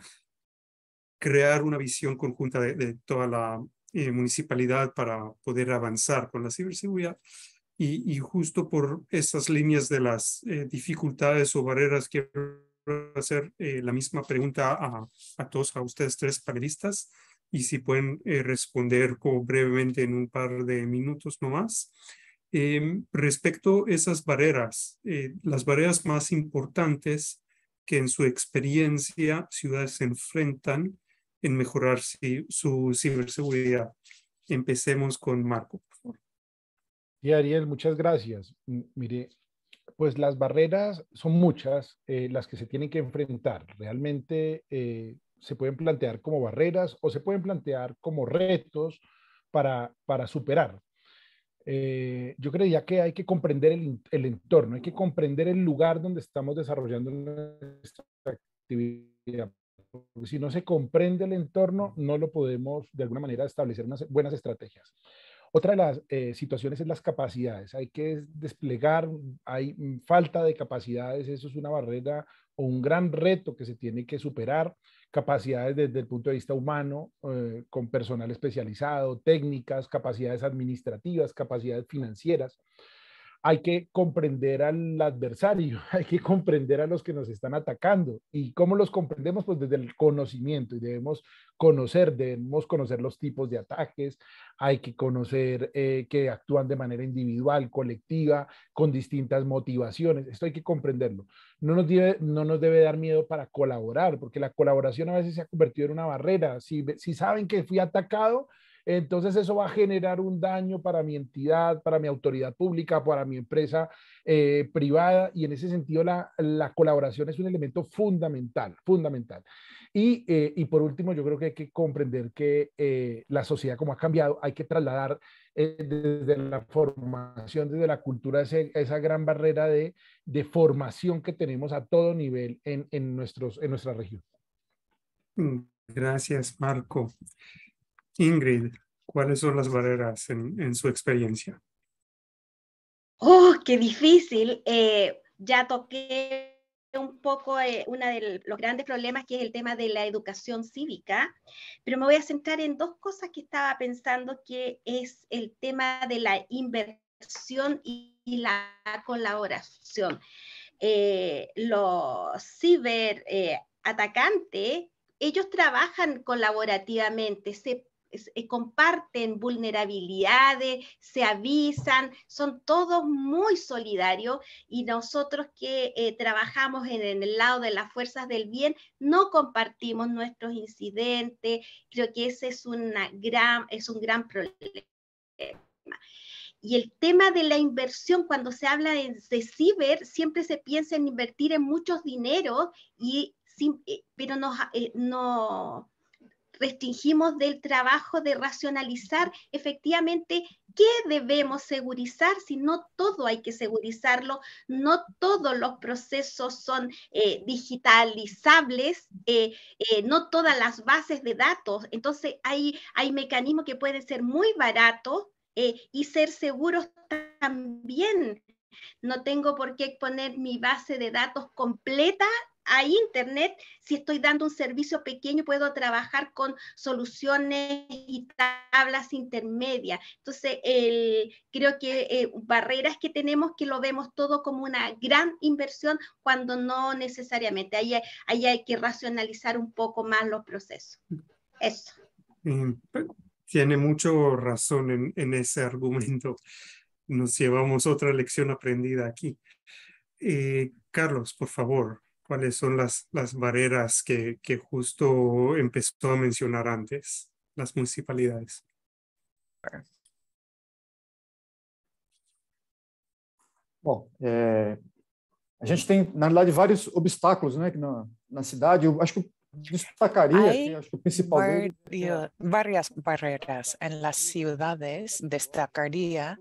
crear una visión conjunta de, toda la eh, municipalidad para poder avanzar con la ciberseguridad. Y, justo por esas líneas de las eh, dificultades o barreras quiero hacer eh, la misma pregunta a, a, todos, a ustedes tres panelistas y si pueden eh, responder como brevemente en un par de minutos nomás. Eh, respecto a esas barreras, eh, las barreras más importantes que en su experiencia ciudades se enfrentan en mejorar su ciberseguridad. Empecemos con Marco, por favor. Y Ariel, muchas gracias. mire, pues las barreras son muchas eh, las que se tienen que enfrentar. Realmente se pueden plantear como barreras o se pueden plantear como retos para, superar. Eh, yo creía que hay que comprender el, entorno, hay que comprender el lugar donde estamos desarrollando nuestra actividad. si no se comprende el entorno, no lo podemos de alguna manera establecer unas buenas estrategias. Otra de las eh, situaciones es las capacidades. Hay que desplegar, hay falta de capacidades, eso es una barrera o un gran reto que se tiene que superar, capacidades desde el punto de vista humano, eh, con personal especializado, técnicas, capacidades administrativas, capacidades financieras hay que comprender al adversario, hay que comprender a los que nos están atacando. ¿Y cómo los comprendemos? Pues desde el conocimiento y debemos conocer, debemos conocer los tipos de ataques, hay que conocer eh, que actúan de manera individual, colectiva, con distintas motivaciones. Esto hay que comprenderlo. No nos debe, dar miedo para colaborar, porque la colaboración a veces se ha convertido en una barrera. si saben que fui atacado, entonces eso va a generar un daño para mi entidad, para mi autoridad pública, para mi empresa eh, privada y en ese sentido la, colaboración es un elemento fundamental, fundamental. Eh, y, por último, yo creo que hay que comprender que eh, la sociedad como ha cambiado, hay que trasladar desde la formación, desde la cultura, esa gran barrera de, formación que tenemos a todo nivel en, nuestros, en nuestra región. Mm, gracias, Marco. Ingrid, ¿cuáles son las barreras en, su experiencia? ¡Oh, qué difícil! Eh, ya toqué un poco eh, uno de los grandes problemas que es el tema de la educación cívica, pero me voy a centrar en dos cosas que estaba pensando, que es el tema de la inversión y, la colaboración. Eh, los ciberatacantes, ellos trabajan colaborativamente, se eh, comparten vulnerabilidades, se avisan, son todos muy solidarios y nosotros que eh, trabajamos en, el lado de las fuerzas del bien no compartimos nuestros incidentes, creo que ese es, una es un gran problema. Y el tema de la inversión, cuando se habla de, ciber, siempre se piensa en invertir en muchos dineros, y, eh, pero no, restringimos del trabajo de racionalizar efectivamente qué debemos segurizar si no todo hay que segurizarlo, no todos los procesos son eh, digitalizables, eh, eh, no todas las bases de datos. Entonces hay, hay mecanismos que pueden ser muy baratos y ser seguros también. No tengo por qué poner mi base de datos completa a Internet, si estoy dando un servicio pequeño, puedo trabajar con soluciones y tablas intermedias. Entonces, creo que eh, barreras que tenemos que lo vemos todo como una gran inversión cuando no necesariamente. Ahí, hay que racionalizar un poco más los procesos. Eso. Pues, tiene mucho razón en, ese argumento. Nos llevamos otra lección aprendida aquí. Eh, Carlos, por favor, cuáles son las, las barreras que, que justo empezó a mencionar antes, las municipalidades. Bueno, a gente tem, na verdade, vários obstáculos né, na, na cidade. Eu acho que destacaría varias barreras en las ciudades destacaría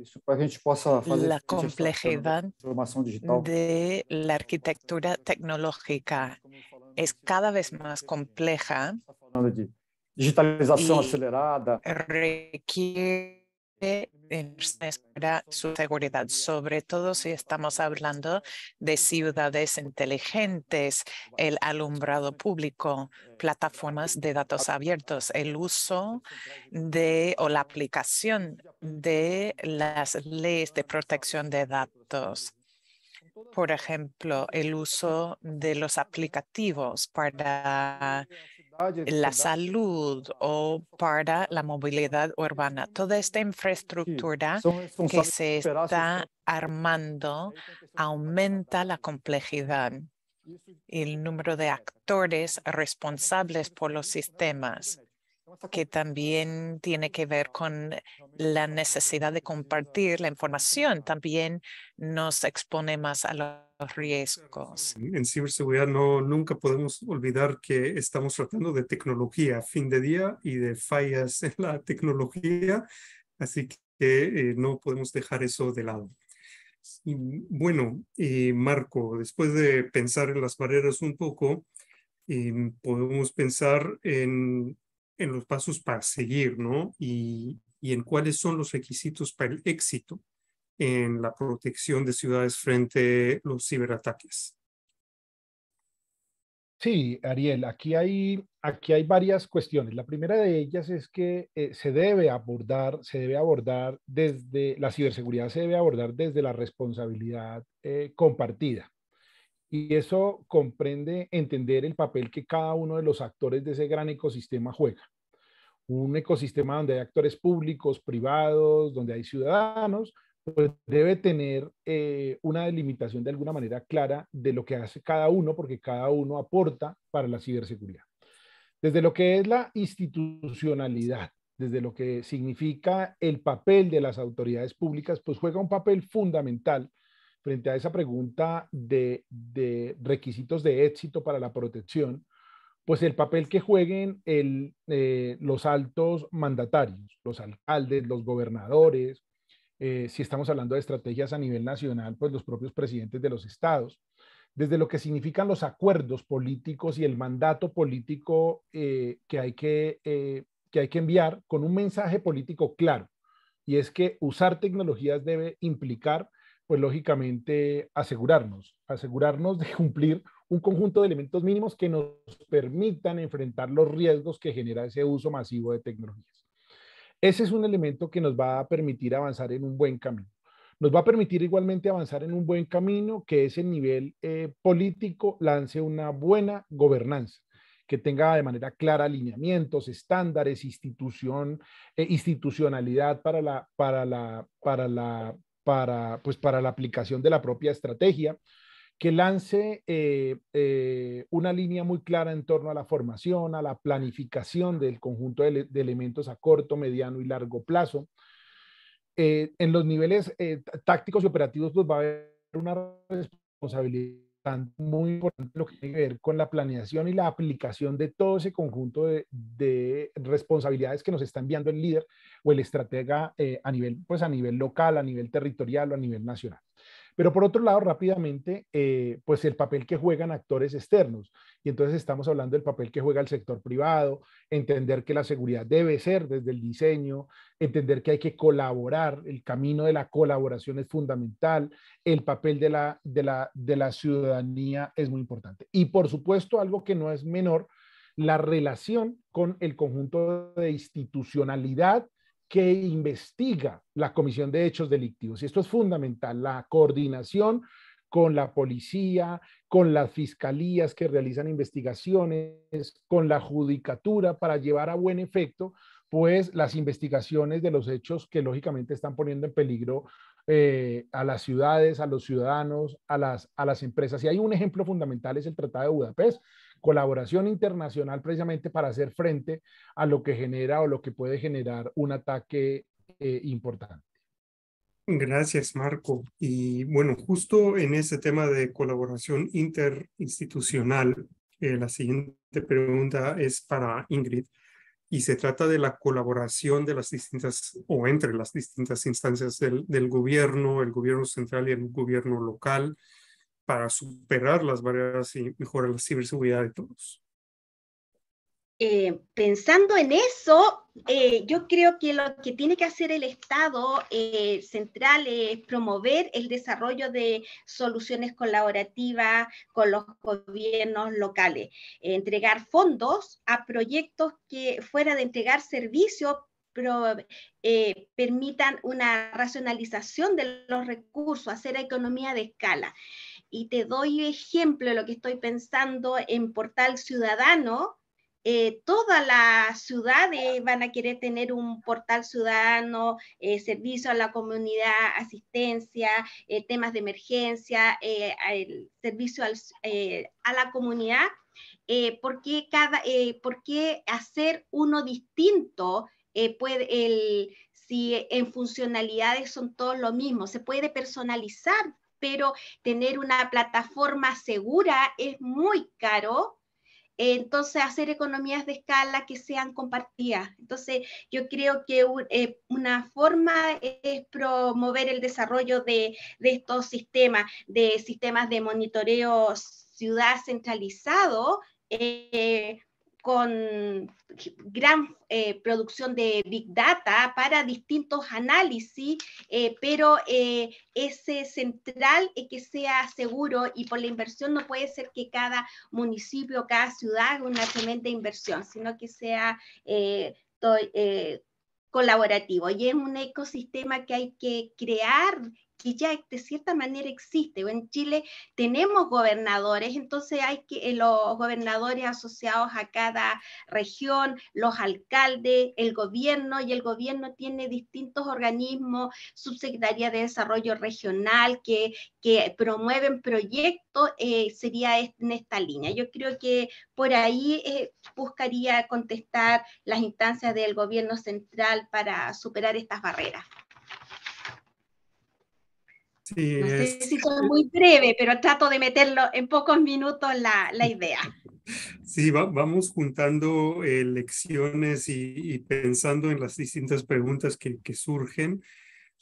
Isso para a gente possa fazer la complejidad de la arquitectura tecnológica es cada vez más compleja. Digitalización acelerada. Requiere de para su seguridad, sobre todo si estamos hablando de ciudades inteligentes, el alumbrado público, plataformas de datos abiertos, el uso de o la aplicación de las leyes de protección de datos. Por ejemplo, el uso de los aplicativos para la salud o para la movilidad urbana. Toda esta infraestructura que se está armando aumenta la complejidad y el número de actores responsables por los sistemas que también tiene que ver con la necesidad de compartir la información, también nos expone más a los riesgos. En ciberseguridad no, nunca podemos olvidar que estamos tratando de tecnología, fin de día y de fallas en la tecnología, así que eh, no podemos dejar eso de lado. bueno, y eh, Marco, después de pensar en las barreras un poco, eh, podemos pensar en en los pasos para seguir, ¿no? Y, en cuáles son los requisitos para el éxito en la protección de ciudades frente a los ciberataques. Sí, Ariel, aquí hay, aquí hay varias cuestiones. La primera de ellas es que eh, se debe abordar, se debe abordar desde la ciberseguridad, se debe abordar desde la responsabilidad eh, compartida. Y eso comprende entender el papel que cada uno de los actores de ese gran ecosistema juega. Un ecosistema donde hay actores públicos, privados, donde hay ciudadanos, pues debe tener eh, una delimitación de alguna manera clara de lo que hace cada uno, porque cada uno aporta para la ciberseguridad. Desde lo que es la institucionalidad, desde lo que significa el papel de las autoridades públicas, pues juega un papel fundamental frente a esa pregunta de, requisitos de éxito para la protección, pues el papel que jueguen el, eh, los altos mandatarios, los alcaldes, los gobernadores, eh, si estamos hablando de estrategias a nivel nacional, pues los propios presidentes de los estados, desde lo que significan los acuerdos políticos y el mandato político eh, que, hay que, que hay que enviar con un mensaje político claro, y es que usar tecnologías debe implicar pues lógicamente asegurarnos, asegurarnos de cumplir un conjunto de elementos mínimos que nos permitan enfrentar los riesgos que genera ese uso masivo de tecnologías. Ese es un elemento que nos va a permitir avanzar en un buen camino. Nos va a permitir igualmente avanzar en un buen camino que ese nivel eh, político lance una buena gobernanza que tenga de manera clara alineamientos, estándares, institución, eh, institucionalidad para la, para, la, para, la, para, pues, para la aplicación de la propia estrategia, que lance eh, eh, una línea muy clara en torno a la formación, a la planificación del conjunto de, elementos a corto, mediano y largo plazo. Eh, en los niveles tácticos y operativos, pues va a haber una responsabilidad muy importante lo que tiene que ver con la planeación y la aplicación de todo ese conjunto de, responsabilidades que nos está enviando el líder o el estratega eh, a nivel, pues a nivel local, a nivel territorial o a nivel nacional. Pero por otro lado, rápidamente, eh, pues el papel que juegan actores externos. Y entonces estamos hablando del papel que juega el sector privado, entender que la seguridad debe ser desde el diseño, entender que hay que colaborar, el camino de la colaboración es fundamental, el papel de la, la, de la ciudadanía es muy importante. Y por supuesto, algo que no es menor, la relación con el conjunto de institucionalidad que investiga la Comisión de Hechos Delictivos. Y esto es fundamental, la coordinación con la policía, con las fiscalías que realizan investigaciones, con la judicatura para llevar a buen efecto pues las investigaciones de los hechos que lógicamente están poniendo en peligro eh, a las ciudades, a los ciudadanos, a las, a las empresas. Y hay un ejemplo fundamental, es el Tratado de Budapest, colaboración internacional precisamente para hacer frente a lo que genera o lo que puede generar un ataque eh, importante. Gracias, Marco. Y bueno, justo en ese tema de colaboración interinstitucional, eh, la siguiente pregunta es para Ingrid y se trata de la colaboración de las distintas o entre las distintas instancias del, del gobierno, el gobierno central y el gobierno local para superar las barreras y mejorar la ciberseguridad de todos. Eh, pensando en eso, eh, yo creo que lo que tiene que hacer el Estado eh, central es promover el desarrollo de soluciones colaborativas con los gobiernos locales, entregar fondos a proyectos que fuera de entregar servicios permitan una racionalización de los recursos, hacer economía de escala y te doy ejemplo de lo que estoy pensando en Portal Ciudadano, eh, todas las ciudades van a querer tener un portal ciudadano, eh, servicio a la comunidad, asistencia, eh, temas de emergencia, el servicio a la comunidad. ¿por, qué cada, hacer uno distinto? puede, el, si en funcionalidades son todos lo mismo, se puede personalizar pero tener una plataforma segura es muy caro. Entonces, hacer economías de escala que sean compartidas. Entonces, yo creo que eh, una forma es promover el desarrollo de, estos sistemas, de sistemas de monitoreo ciudad centralizado, eh, con gran eh, producción de Big Data para distintos análisis, eh, pero pero eh, central es central que sea seguro y por la inversión no puede ser que cada municipio, cada ciudad haga una tremenda inversión, sino que sea colaborativo y es un ecosistema que hay que crear que ya de cierta manera existe. En Chile tenemos gobernadores, entonces hay que eh, los gobernadores asociados a cada región, los alcaldes, el gobierno, y el gobierno tiene distintos organismos, subsecretaría de desarrollo regional, que, que promueven proyectos, eh, sería en esta línea. Yo creo que por ahí eh, buscaría contestar las instancias del gobierno central para superar estas barreras. Sí, es... muy breve, pero trato de meterlo en pocos minutos la, la idea. Sí, vamos juntando eh, lecciones y, pensando en las distintas preguntas que, que surgen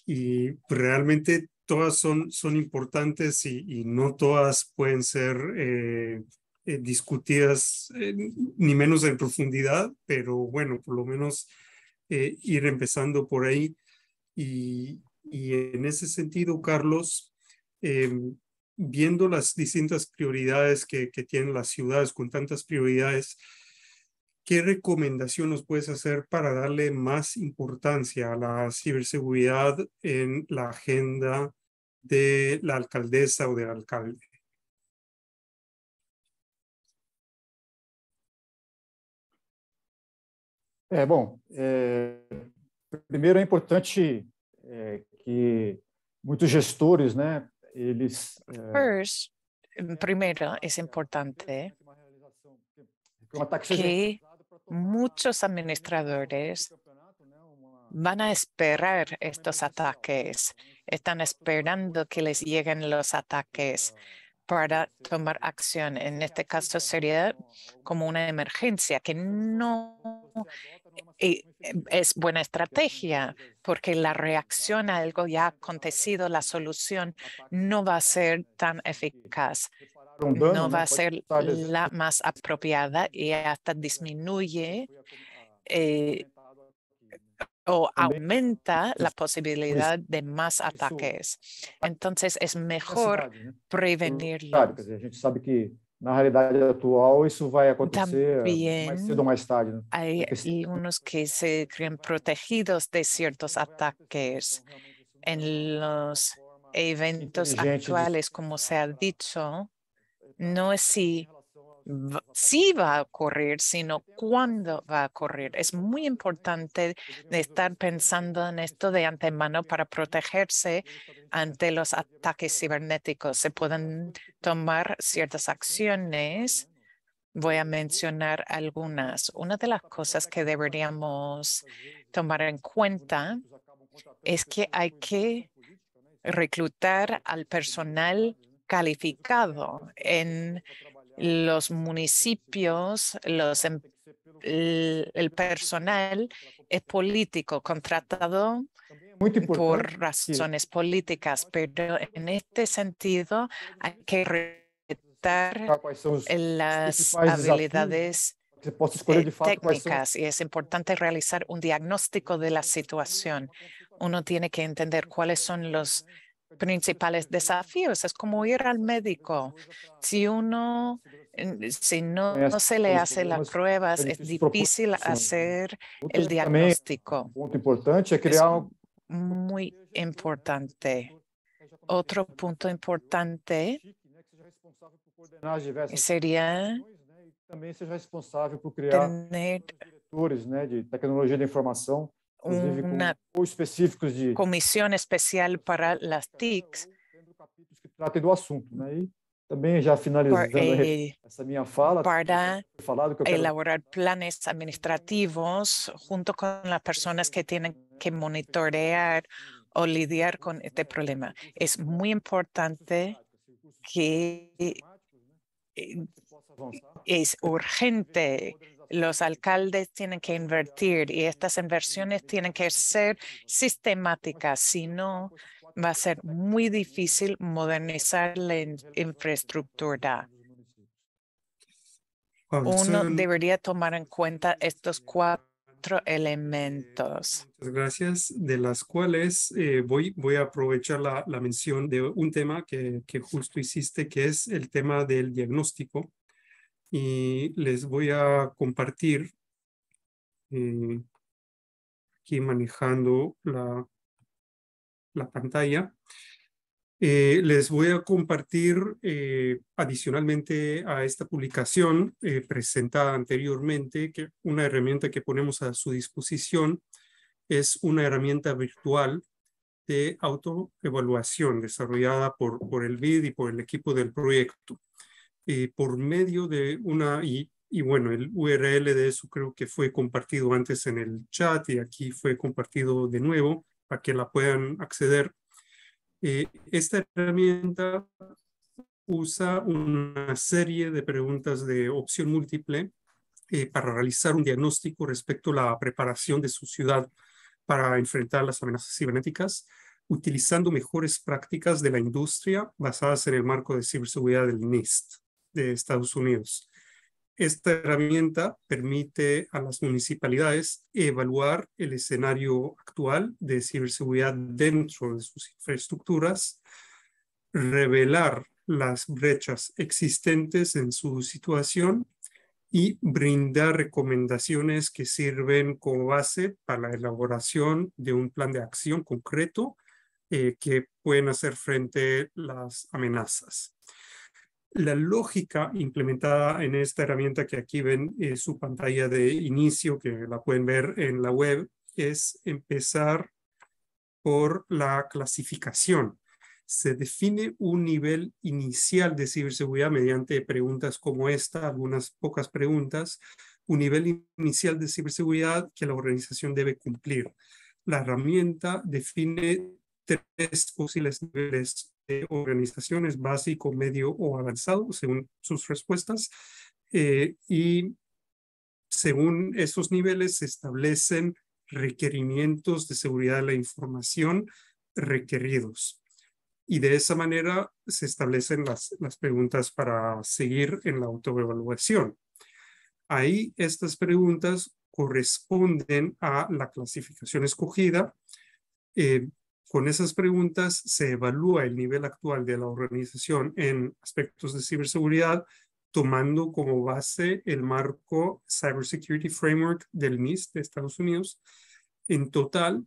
y realmente todas son, son importantes y, no todas pueden ser eh, eh, discutidas ni menos en profundidad, pero bueno, por lo menos ir empezando por ahí. Y, y en ese sentido, Carlos, em, viendo las distintas prioridades que, tienen las ciudades con tantas prioridades, ¿qué recomendación nos puedes hacer para darle más importancia a la ciberseguridad en la agenda de la alcaldesa o del alcalde? eh bom, es eh, importante eh, que muchos gestores, ¿no? Eh, primero, es importante que muchos administradores van a esperar estos ataques. Están esperando que les lleguen los ataques para tomar acción. En este caso sería como una emergencia que no Em, es buena estrategia porque la reacción a algo ya acontecido, la solución no va a ser tan eficaz, no va a ser la más apropiada y hasta disminuye ah, eh, o aumenta la posibilidad de más ataques. Entonces es mejor prevenirlo. Pues, en la realidad actual, vai acontecer a mais más tarde. Hay algunos que se creen protegidos de ciertos ataques en los eventos actuales, como se ha dicho, no es así si va a ocurrir, sino cuándo va a ocurrir. Es muy importante estar pensando en esto de antemano para protegerse ante los ataques cibernéticos. Se pueden tomar ciertas acciones. Voy a mencionar algunas. Una de las cosas que deberíamos tomar en cuenta es que hay que reclutar al personal calificado en los municipios, los, em, el, el personal es político, contratado por razones políticas, pero en este sentido hay que respetar ah, las habilidades eh, técnicas y es importante realizar un diagnóstico de la situación. Uno tiene que entender cuáles son los principales desafíos. Es como ir al médico. Si uno, si no, no se le hace las pruebas, es difícil hacer el diagnóstico. Es muy importante. Otro punto importante sería por tener... de tecnologia una comisión especial para las TICs. E também já finalizando eh, essa minha fala, para elaborar planes administrativos junto con las personas que tienen que monitorear o lidiar con este problema. Es muy importante que eh, es urgente los alcaldes tienen que invertir y estas inversiones tienen que ser sistemáticas, si no va a ser muy difícil modernizar la infraestructura. Uno debería tomar en cuenta estos cuatro elementos. Muchas gracias, de las cuales eh, voy, voy a aprovechar la, mención de un tema que, justo hiciste, que es el tema del diagnóstico y les voy a compartir eh, aquí manejando la, la pantalla. Eh, les voy a compartir eh, adicionalmente a esta publicación presentada anteriormente que una herramienta que ponemos a su disposición es una herramienta virtual de autoevaluación desarrollada por, por el BID y por el equipo del proyecto. Eh, por medio de una, y, y, bueno, el URL de eso creo que fue compartido antes en el chat y aquí fue compartido de nuevo para que la puedan acceder. Eh, esta herramienta usa una serie de preguntas de opción múltiple eh, para realizar un diagnóstico respecto a la preparación de su ciudad para enfrentar las amenazas cibernéticas, utilizando mejores prácticas de la industria basadas en el marco de ciberseguridad del NIST. E de Estados Unidos. Esta herramienta permite a las municipalidades evaluar el escenario actual de ciberseguridad dentro de sus infraestructuras, revelar las brechas existentes en su situación y brindar recomendaciones que sirven como base para la elaboración de un plan de acción concreto eh, que pueden hacer frente a las amenazas la lógica implementada en esta herramienta que aquí ven eh, su pantalla de inicio, que la pueden ver en la web, es empezar por la clasificación. Se define un nivel inicial de ciberseguridad mediante preguntas como esta, algunas pocas preguntas, un nivel inicial de ciberseguridad que la organización debe cumplir. La herramienta define tres posibles niveles de organizaciones, básico, medio o avanzado, según sus respuestas. Eh, y según esos niveles se establecen requerimientos de seguridad de la información requeridos. Y de esa manera se establecen las, las preguntas para seguir en la autoevaluación. Ahí estas preguntas corresponden a la clasificación escogida, eh, con esas preguntas se evalúa el nivel actual de la organización en aspectos de ciberseguridad, tomando como base el marco Cybersecurity Framework del NIST de Estados Unidos. En total,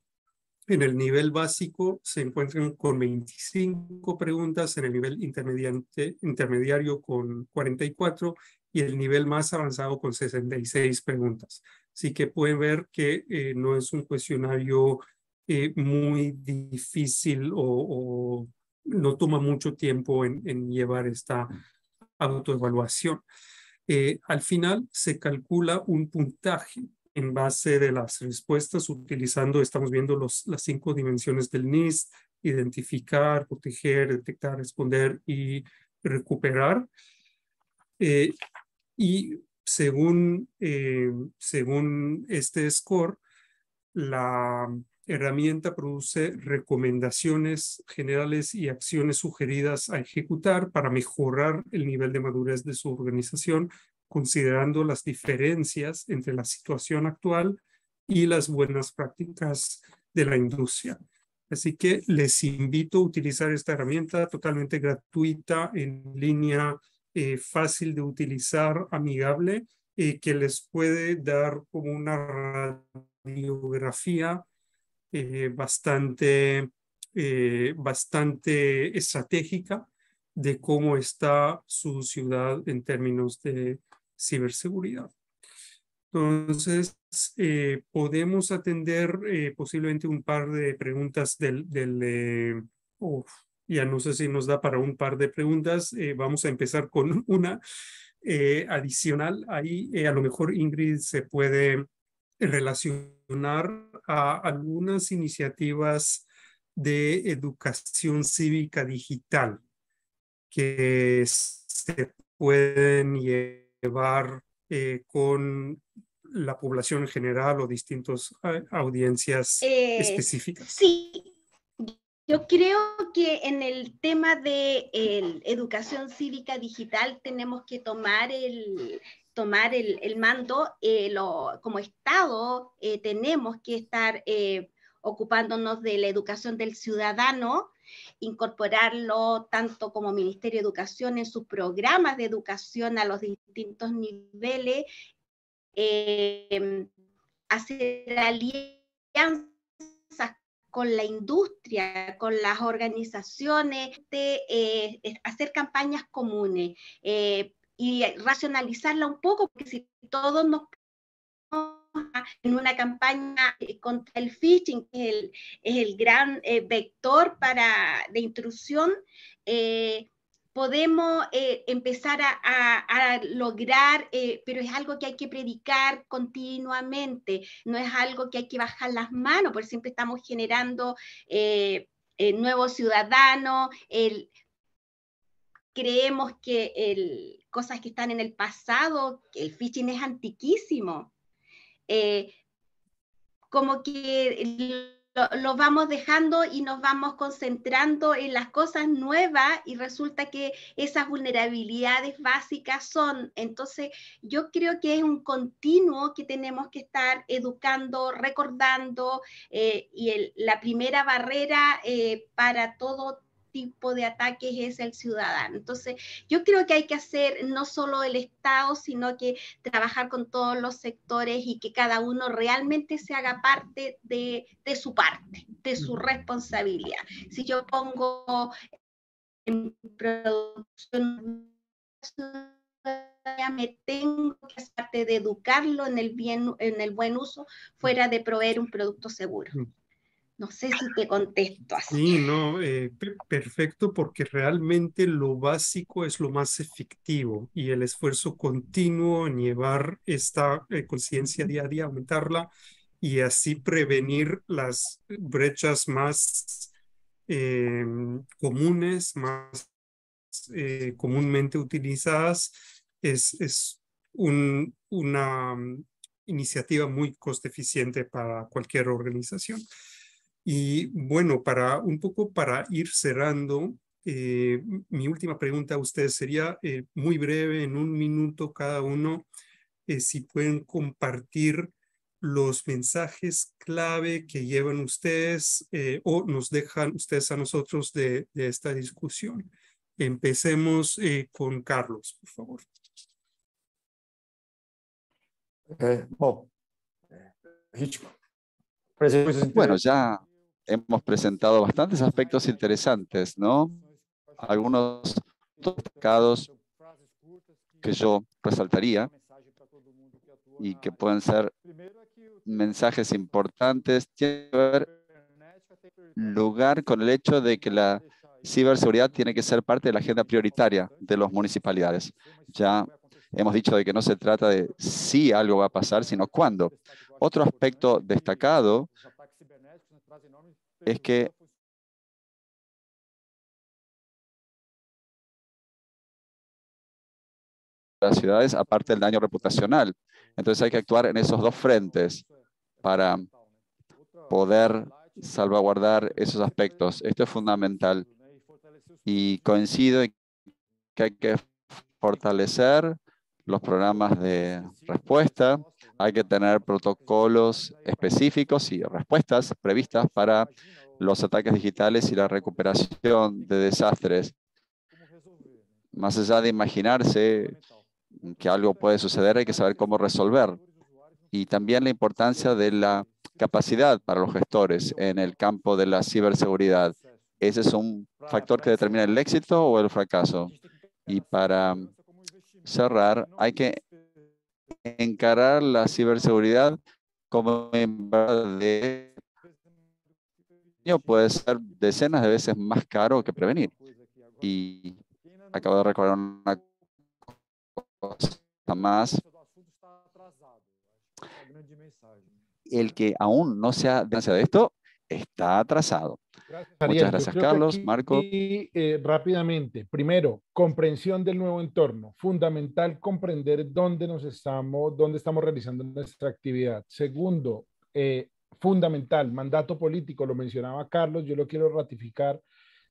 en el nivel básico se encuentran con 25 preguntas, en el nivel intermediario con 44 y el nivel más avanzado con 66 preguntas. Así que pueden ver que eh, no es un cuestionario eh, muy difícil o, no toma mucho tiempo en, llevar esta autoevaluación. Eh, al final se calcula un puntaje en base de las respuestas utilizando, estamos viendo los, las cinco dimensiones del NIST, identificar, proteger, detectar, responder y recuperar. Eh, y según, según este score, la, herramienta produce recomendaciones generales y acciones sugeridas a ejecutar para mejorar el nivel de madurez de su organización, considerando las diferencias entre la situación actual y las buenas prácticas de la industria. Así que les invito a utilizar esta herramienta totalmente gratuita, en línea, eh, fácil de utilizar, amigable, y eh, que les puede dar como una radiografía eh, bastante, eh, bastante estratégica de cómo está su ciudad en términos de ciberseguridad. Entonces, eh, podemos atender posiblemente un par de preguntas del... del ya no sé si nos da para un par de preguntas. vamos a empezar con una adicional. Ahí a lo mejor Ingrid se puede relacionar a algunas iniciativas de educación cívica digital que se pueden llevar eh, con la población en general o distintas eh, audiencias eh, específicas. Sí, yo creo que en el tema de educación cívica digital tenemos que tomar el, tomar el, mando, eh, como Estado eh, tenemos que estar eh, ocupándonos de la educación del ciudadano, incorporarlo tanto como Ministerio de Educación en sus programas de educación a los distintos niveles, hacer alianzas con la industria, con las organizaciones, de, hacer campañas comunes, y racionalizarla un poco, porque si todos nos en una campaña eh, contra el phishing, que es el, gran eh, vector de intrusión, eh, podemos empezar a, lograr, pero es algo que hay que predicar continuamente, no es algo que hay que bajar las manos, porque siempre estamos generando nuevos ciudadanos, el, creemos que el, cosas que están en el pasado, el phishing es antiquísimo. Eh, como que lo, vamos dejando y nos vamos concentrando en las cosas nuevas y resulta que esas vulnerabilidades básicas son. Entonces, yo creo que es un continuo que tenemos que estar educando, recordando eh, y la primera barrera eh, para todo tipo de ataques es el ciudadano. Entonces, yo creo que hay que hacer no solo el Estado, sino que trabajar con todos los sectores y que cada uno realmente se haga parte de, su parte, de su responsabilidad. Si yo pongo en producción me tengo que hacer parte de educarlo en el bien en el buen uso fuera de proveer un producto seguro. No sé si te contesto así. Sí, no, eh, perfecto, porque realmente lo básico es lo más efectivo y el esfuerzo continuo en llevar esta eh, conciencia día a día, aumentarla y así prevenir las brechas más eh, comunes, más comúnmente utilizadas, es, una mm, iniciativa muy coste eficiente para cualquier organización. Y bueno, para un poco para ir cerrando, eh, mi última pregunta a ustedes sería eh, muy breve, en un minuto cada uno, eh, si pueden compartir los mensajes clave que llevan ustedes o nos dejan ustedes a nosotros de, esta discusión. Empecemos con Carlos, por favor. Oh, bueno, ya hemos presentado bastantes aspectos interesantes, ¿no? Algunos destacados que yo resaltaría y que pueden ser mensajes importantes. Tiene que ver lugar con el hecho de que la ciberseguridad tiene que ser parte de la agenda prioritaria de los municipalidades. Ya hemos dicho de que no se trata de si algo va a pasar, sino cuándo. Otro aspecto destacado es que pues las ciudades, aparte del daño reputacional. Entonces hay que actuar en esos dos frentes para poder salvaguardar esos aspectos. Esto es fundamental. Y coincido en que hay que fortalecer los programas de respuesta hay que tener protocolos específicos y respuestas previstas para los ataques digitales y la recuperación de desastres. Más allá de imaginarse que algo puede suceder, hay que saber cómo resolver. Y también la importancia de la capacidad para los gestores en el campo de la ciberseguridad. Ese es un factor que determina el éxito o el fracaso. Y para cerrar, hay que encarar la ciberseguridad como de puede ser decenas de veces más caro que prevenir. Y acabo de recordar una cosa más. El que aún no se ha de esto está atrasado. Muchas gracias, Carlos, Marco. Y eh, rápidamente, primero, comprensión del nuevo entorno. Fundamental comprender dónde nos estamos, dónde estamos realizando nuestra actividad. Segundo, eh, fundamental, mandato político, lo mencionaba Carlos, yo lo quiero ratificar.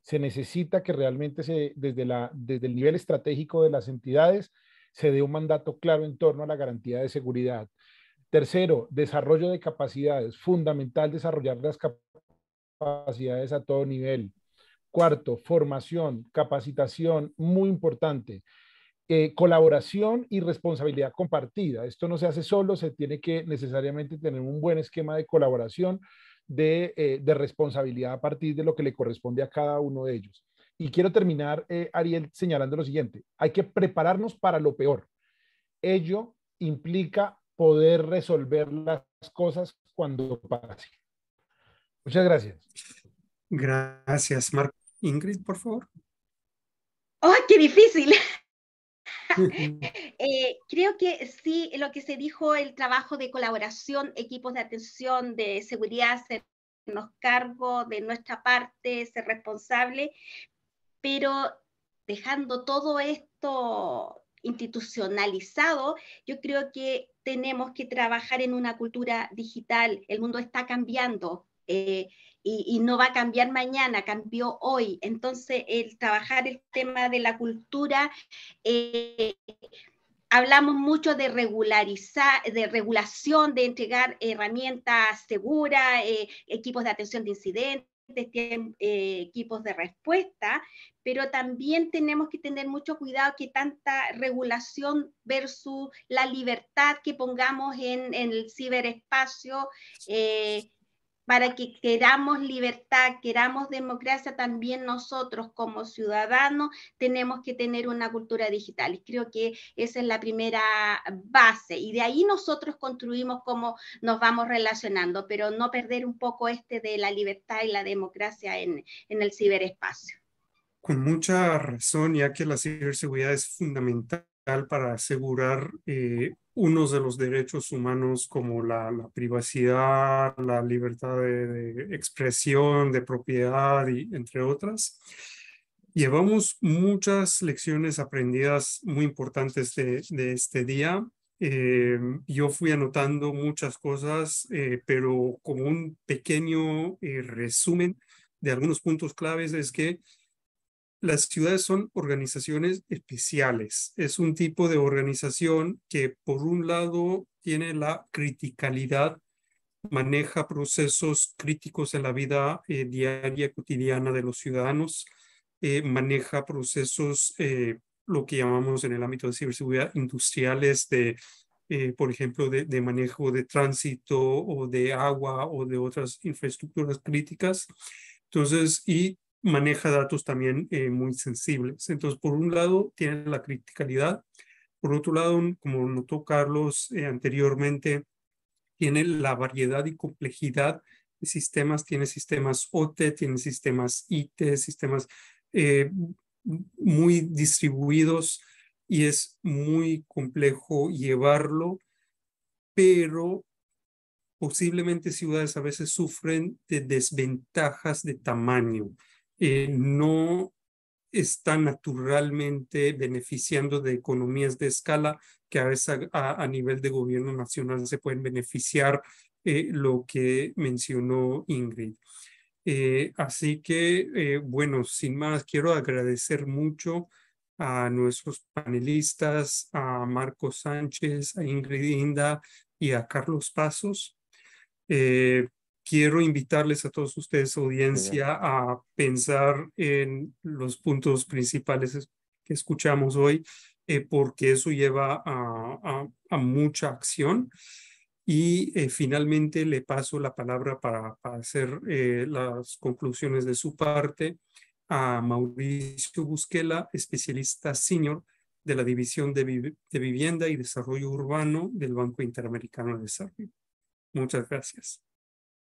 Se necesita que realmente se, desde, la, desde el nivel estratégico de las entidades se dé un mandato claro en torno a la garantía de seguridad. Tercero, desarrollo de capacidades. Fundamental desarrollar las capacidades capacidades a todo nivel. Cuarto, formación, capacitación, muy importante. Eh, colaboración y responsabilidad compartida. Esto no se hace solo, se tiene que necesariamente tener un buen esquema de colaboración, de, eh, responsabilidad a partir de lo que le corresponde a cada uno de ellos. Y quiero terminar, eh, Ariel, señalando lo siguiente. Hay que prepararnos para lo peor. Ello implica poder resolver las cosas cuando pasen. Muchas gracias. Gracias, Marco. Ingrid, por favor. ¡Ay, qué difícil! Eh, creo que sí, lo que se dijo, el trabajo de colaboración, equipos de atención, de seguridad, hacernos cargo de nuestra parte, ser responsable, pero dejando todo esto institucionalizado, yo creo que tenemos que trabajar en una cultura digital. El mundo está cambiando, eh, y, no va a cambiar mañana, cambió hoy. Entonces, el trabajar el tema de la cultura, eh, hablamos mucho de regularizar, de regulación, de entregar herramientas seguras, eh, equipos de atención de incidentes equipos de respuesta, pero también tenemos que tener mucho cuidado que tanta regulación versus la libertad que pongamos en, el ciberespacio para que queramos libertad, queramos democracia, también nosotros como ciudadanos tenemos que tener una cultura digital. Y creo que esa es la primera base. Y de ahí nosotros construimos cómo nos vamos relacionando, pero no perder un poco este de la libertad y la democracia en, en el ciberespacio. Con mucha razón, ya que la ciberseguridad es fundamental para asegurar eh, unos de los derechos humanos como la, privacidad, la libertad de, expresión, de propiedad, y, entre otras. Llevamos muchas lecciones aprendidas muy importantes de, este día. Eh, yo fui anotando muchas cosas, eh, pero como un pequeño resumen de algunos puntos claves es que las ciudades son organizaciones especiales. Es un tipo de organización que, por un lado, tiene la criticalidad, maneja procesos críticos en la vida eh, diaria, cotidiana de los ciudadanos, eh, maneja procesos, eh, lo que llamamos en el ámbito de ciberseguridad, industriales de... por ejemplo, de, de manejo de tránsito o de agua o de otras infraestructuras críticas. Entonces, y maneja datos también eh, muy sensibles. Entonces, por un lado, tiene la criticalidad. Por otro lado, como notó Carlos eh, anteriormente, tiene la variedad y complejidad de sistemas. Tiene sistemas OT, tiene sistemas IT, sistemas eh, muy distribuidos y es muy complejo llevarlo, pero posiblemente ciudades a veces sufren de desventajas de tamaño. Eh, no está naturalmente beneficiando de economías de escala que a veces a, nivel de gobierno nacional se pueden beneficiar eh, lo que mencionó Ingrid. Eh, así que, bueno, sin más, quiero agradecer mucho a nuestros panelistas, a Marco Sánchez, a Ingrid Inda y a Carlos Pasos quiero invitarles a todos ustedes, audiencia, a pensar en los puntos principales que escuchamos hoy, eh, porque eso lleva a, mucha acción. Y eh, finalmente le paso la palabra para, hacer eh, las conclusiones de su parte a Mauricio Busquela, especialista senior de la División de Vivienda y Desarrollo Urbano del Banco Interamericano de Desarrollo. Muchas gracias.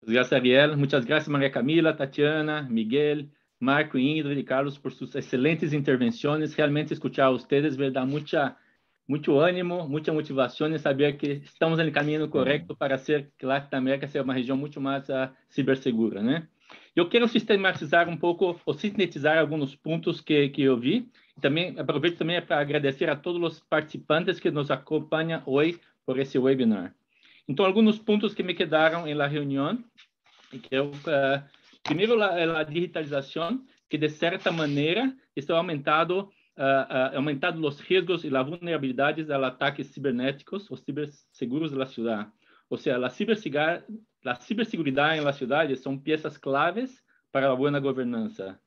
obrigado, Ariel. Muitas graças, Maria Camila, Tatiana, Miguel, Marco, Ingrid e Carlos por suas excelentes intervenções. Realmente escutar a vocês me dá muito ânimo, muita motivação e saber que estamos ah, no caminho correto para ser que Latinoamérica seja uma região muito mais uh, cibersegura, né? Eu quero sistematizar um pouco ou sintetizar alguns pontos que, que eu vi. Também aproveito também para agradecer a todos os participantes que nos acompanham hoje por esse webinar. Então, alguns pontos que me quedaram em la reunião, que é eu, uh, primeiro, a, eh, a digitalização, que de certa maneira está aumentado uh, uh, aumentado os riscos e as vulnerabilidades aos ataques cibernéticos ou ciberseguros da cidade. Ou seja, a cibersegurança, a em na cidade são peças claves para a boa governança.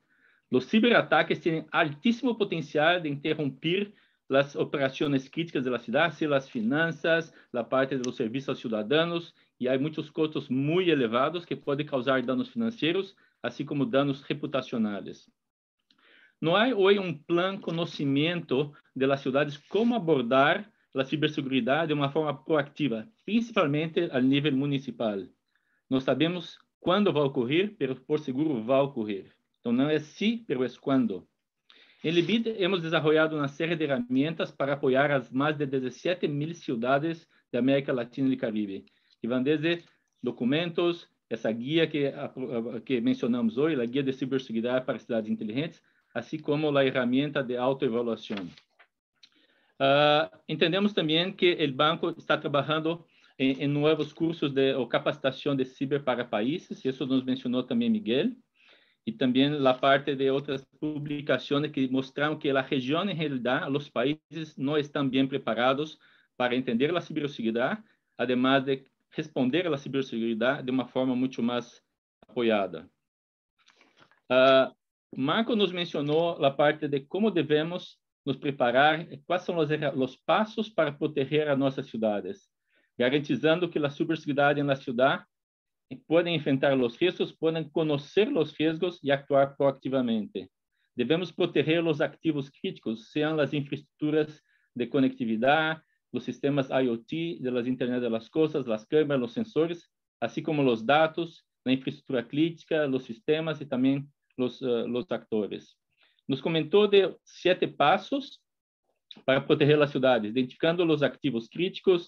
Os ciberataques têm altíssimo potencial de interromper as operações críticas da cidade, as finanças, a parte dos serviços aos cidadãos, e há muitos custos muito elevados que podem causar danos financeiros, assim como danos reputacionais. Não há hoje um plano conhecimento das cidades como abordar a cibersegurança de uma forma proativa, principalmente a nível municipal. Não sabemos quando vai ocorrer, mas por seguro vai ocorrer. Então não é se, si, mas é quando. Em Libid hemos desarrollado una serie de herramientas para apoyar a las más de 17 mil ciudades de América Latina y Caribe, que van desde documentos, essa guia que, que mencionamos hoje, a guia de ciberseguridade para cidades inteligentes, assim como a ferramenta de autoevaluação. Uh, entendemos também que o banco está trabalhando em, em novos cursos de ou capacitação de ciber para países, isso nos mencionou também Miguel e também a parte de outras publicações que mostraram que a região, em realidade, os países não estão bem preparados para entender a cibersegurança, además de responder à cibersegurança de uma forma muito mais apoiada. Uh, Marco nos mencionou a parte de como devemos nos preparar, quais são os, os passos para proteger as nossas cidades, garantizando que a ciberseguridade na cidade podem enfrentar os riscos, podem conhecer os riscos e actuar proativamente. Devemos proteger os ativos críticos, sejam as infraestruturas de conectividade, os sistemas IoT, das internet das coisas, as câmeras, os sensores, assim como os dados, a infraestrutura crítica, os sistemas e também os, uh, eh, os atores. Nos comentou de sete passos para proteger as cidades, identificando os ativos críticos,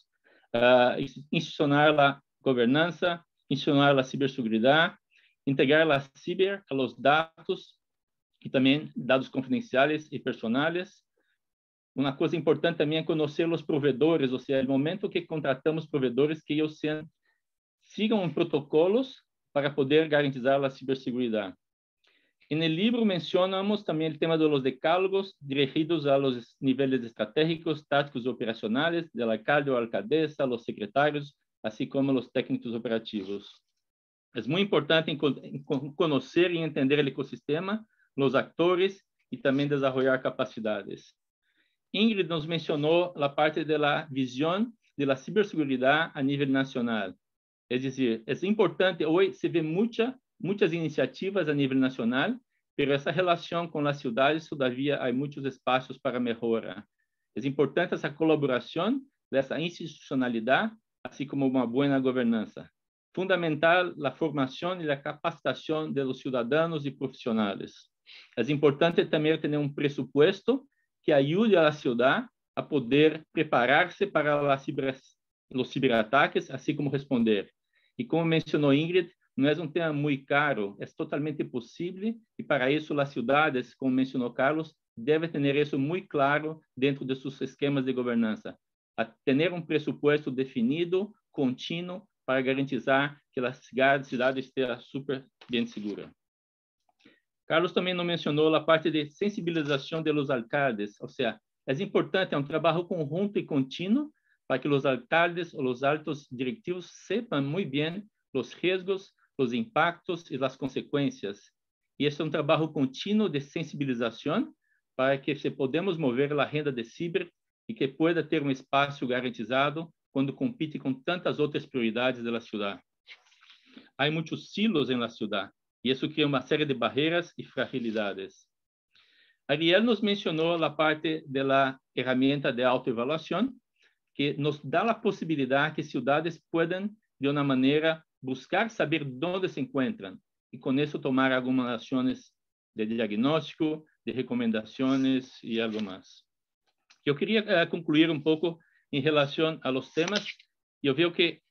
uh, institucionar a governança, ensinar a ciberseguridade, integrar a ciber aos dados e também dados confidenciais e personais. Uma coisa importante também é conhecer os provedores, ou seja, no momento que contratamos provedores, que eles sejam, sigam protocolos para poder garantizar a ciberseguridade. En el libro mencionamos también el tema de los decálogos dirigidos a los niveles estratégicos, tácticos y operacionales, del alcalde o alcaldesa, los secretarios, assim como os técnicos operativos. É muito importante conhecer e entender o ecossistema, os actores e também desarrollar capacidades. Ingrid nos mencionou a parte de la visión de la ciberseguridad a nivel nacional. É dizer, é importante, Hoje se ve mucha, muchas iniciativas a nivel nacional, pero essa relação com as cidades todavia há muitos espaços para melhorar. É importante essa colaboração, essa institucionalidade assim como uma boa governança. Fundamental a formação e a capacitação de cidadãos e profissionais. profesionales. importante também ter um presupuesto que ajude a la a poder preparar-se para os ciber, ciberataques, assim como responder. E como mencionou Ingrid, não é um tema muito caro, é totalmente possível e para isso as cidades, como mencionou Carlos, devem ter isso muito claro dentro de seus esquemas de governança a ter um pressuposto definido, contínuo, para garantizar que a cidade esteja super bem segura. Carlos também não mencionou a parte de sensibilização dos alcaldes, ou seja, é importante, é um trabalho conjunto e contínuo para que os alcaldes ou os altos directivos sepam muito bem os riscos, os impactos e as consequências. E esse é um trabalho contínuo de sensibilização para que se podemos mover a renda de ciber e que pueda ter um espaço garantizado quando compite com tantas outras prioridades da cidade. Há muitos silos na cidade e isso cria uma série de barreiras e fragilidades. Ariel nos mencionou a parte da ferramenta de autoavaliação, que nos dá a possibilidade que cidades puedan, de uma maneira, buscar saber onde se encontram e, com isso, tomar algumas ações de diagnóstico, de recomendações e algo mais. Yo quería eh, concluir un poco en relación a los temas. Yo veo que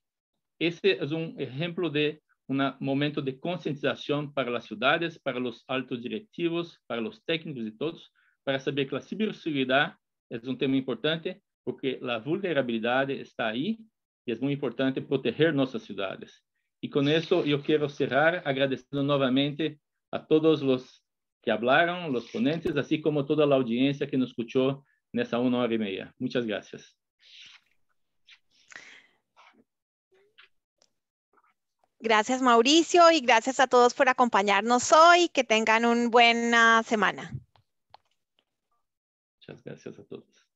este es un ejemplo de un momento de concientización para las ciudades, para los altos directivos, para los técnicos y todos, para saber que la ciberseguridad es un tema importante porque la vulnerabilidad está ahí y es muy importante proteger nuestras ciudades. Y con esto yo quiero cerrar agradeciendo nuevamente a todos los que hablaron, los ponentes, así como toda la audiencia que nos escuchó esta una hora y media. Muchas gracias. Gracias Mauricio y gracias a todos por acompañarnos hoy. Que tengan una buena semana. Muchas gracias a todos.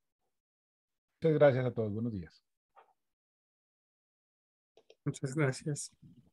Muchas gracias a todos. Buenos días. Muchas gracias.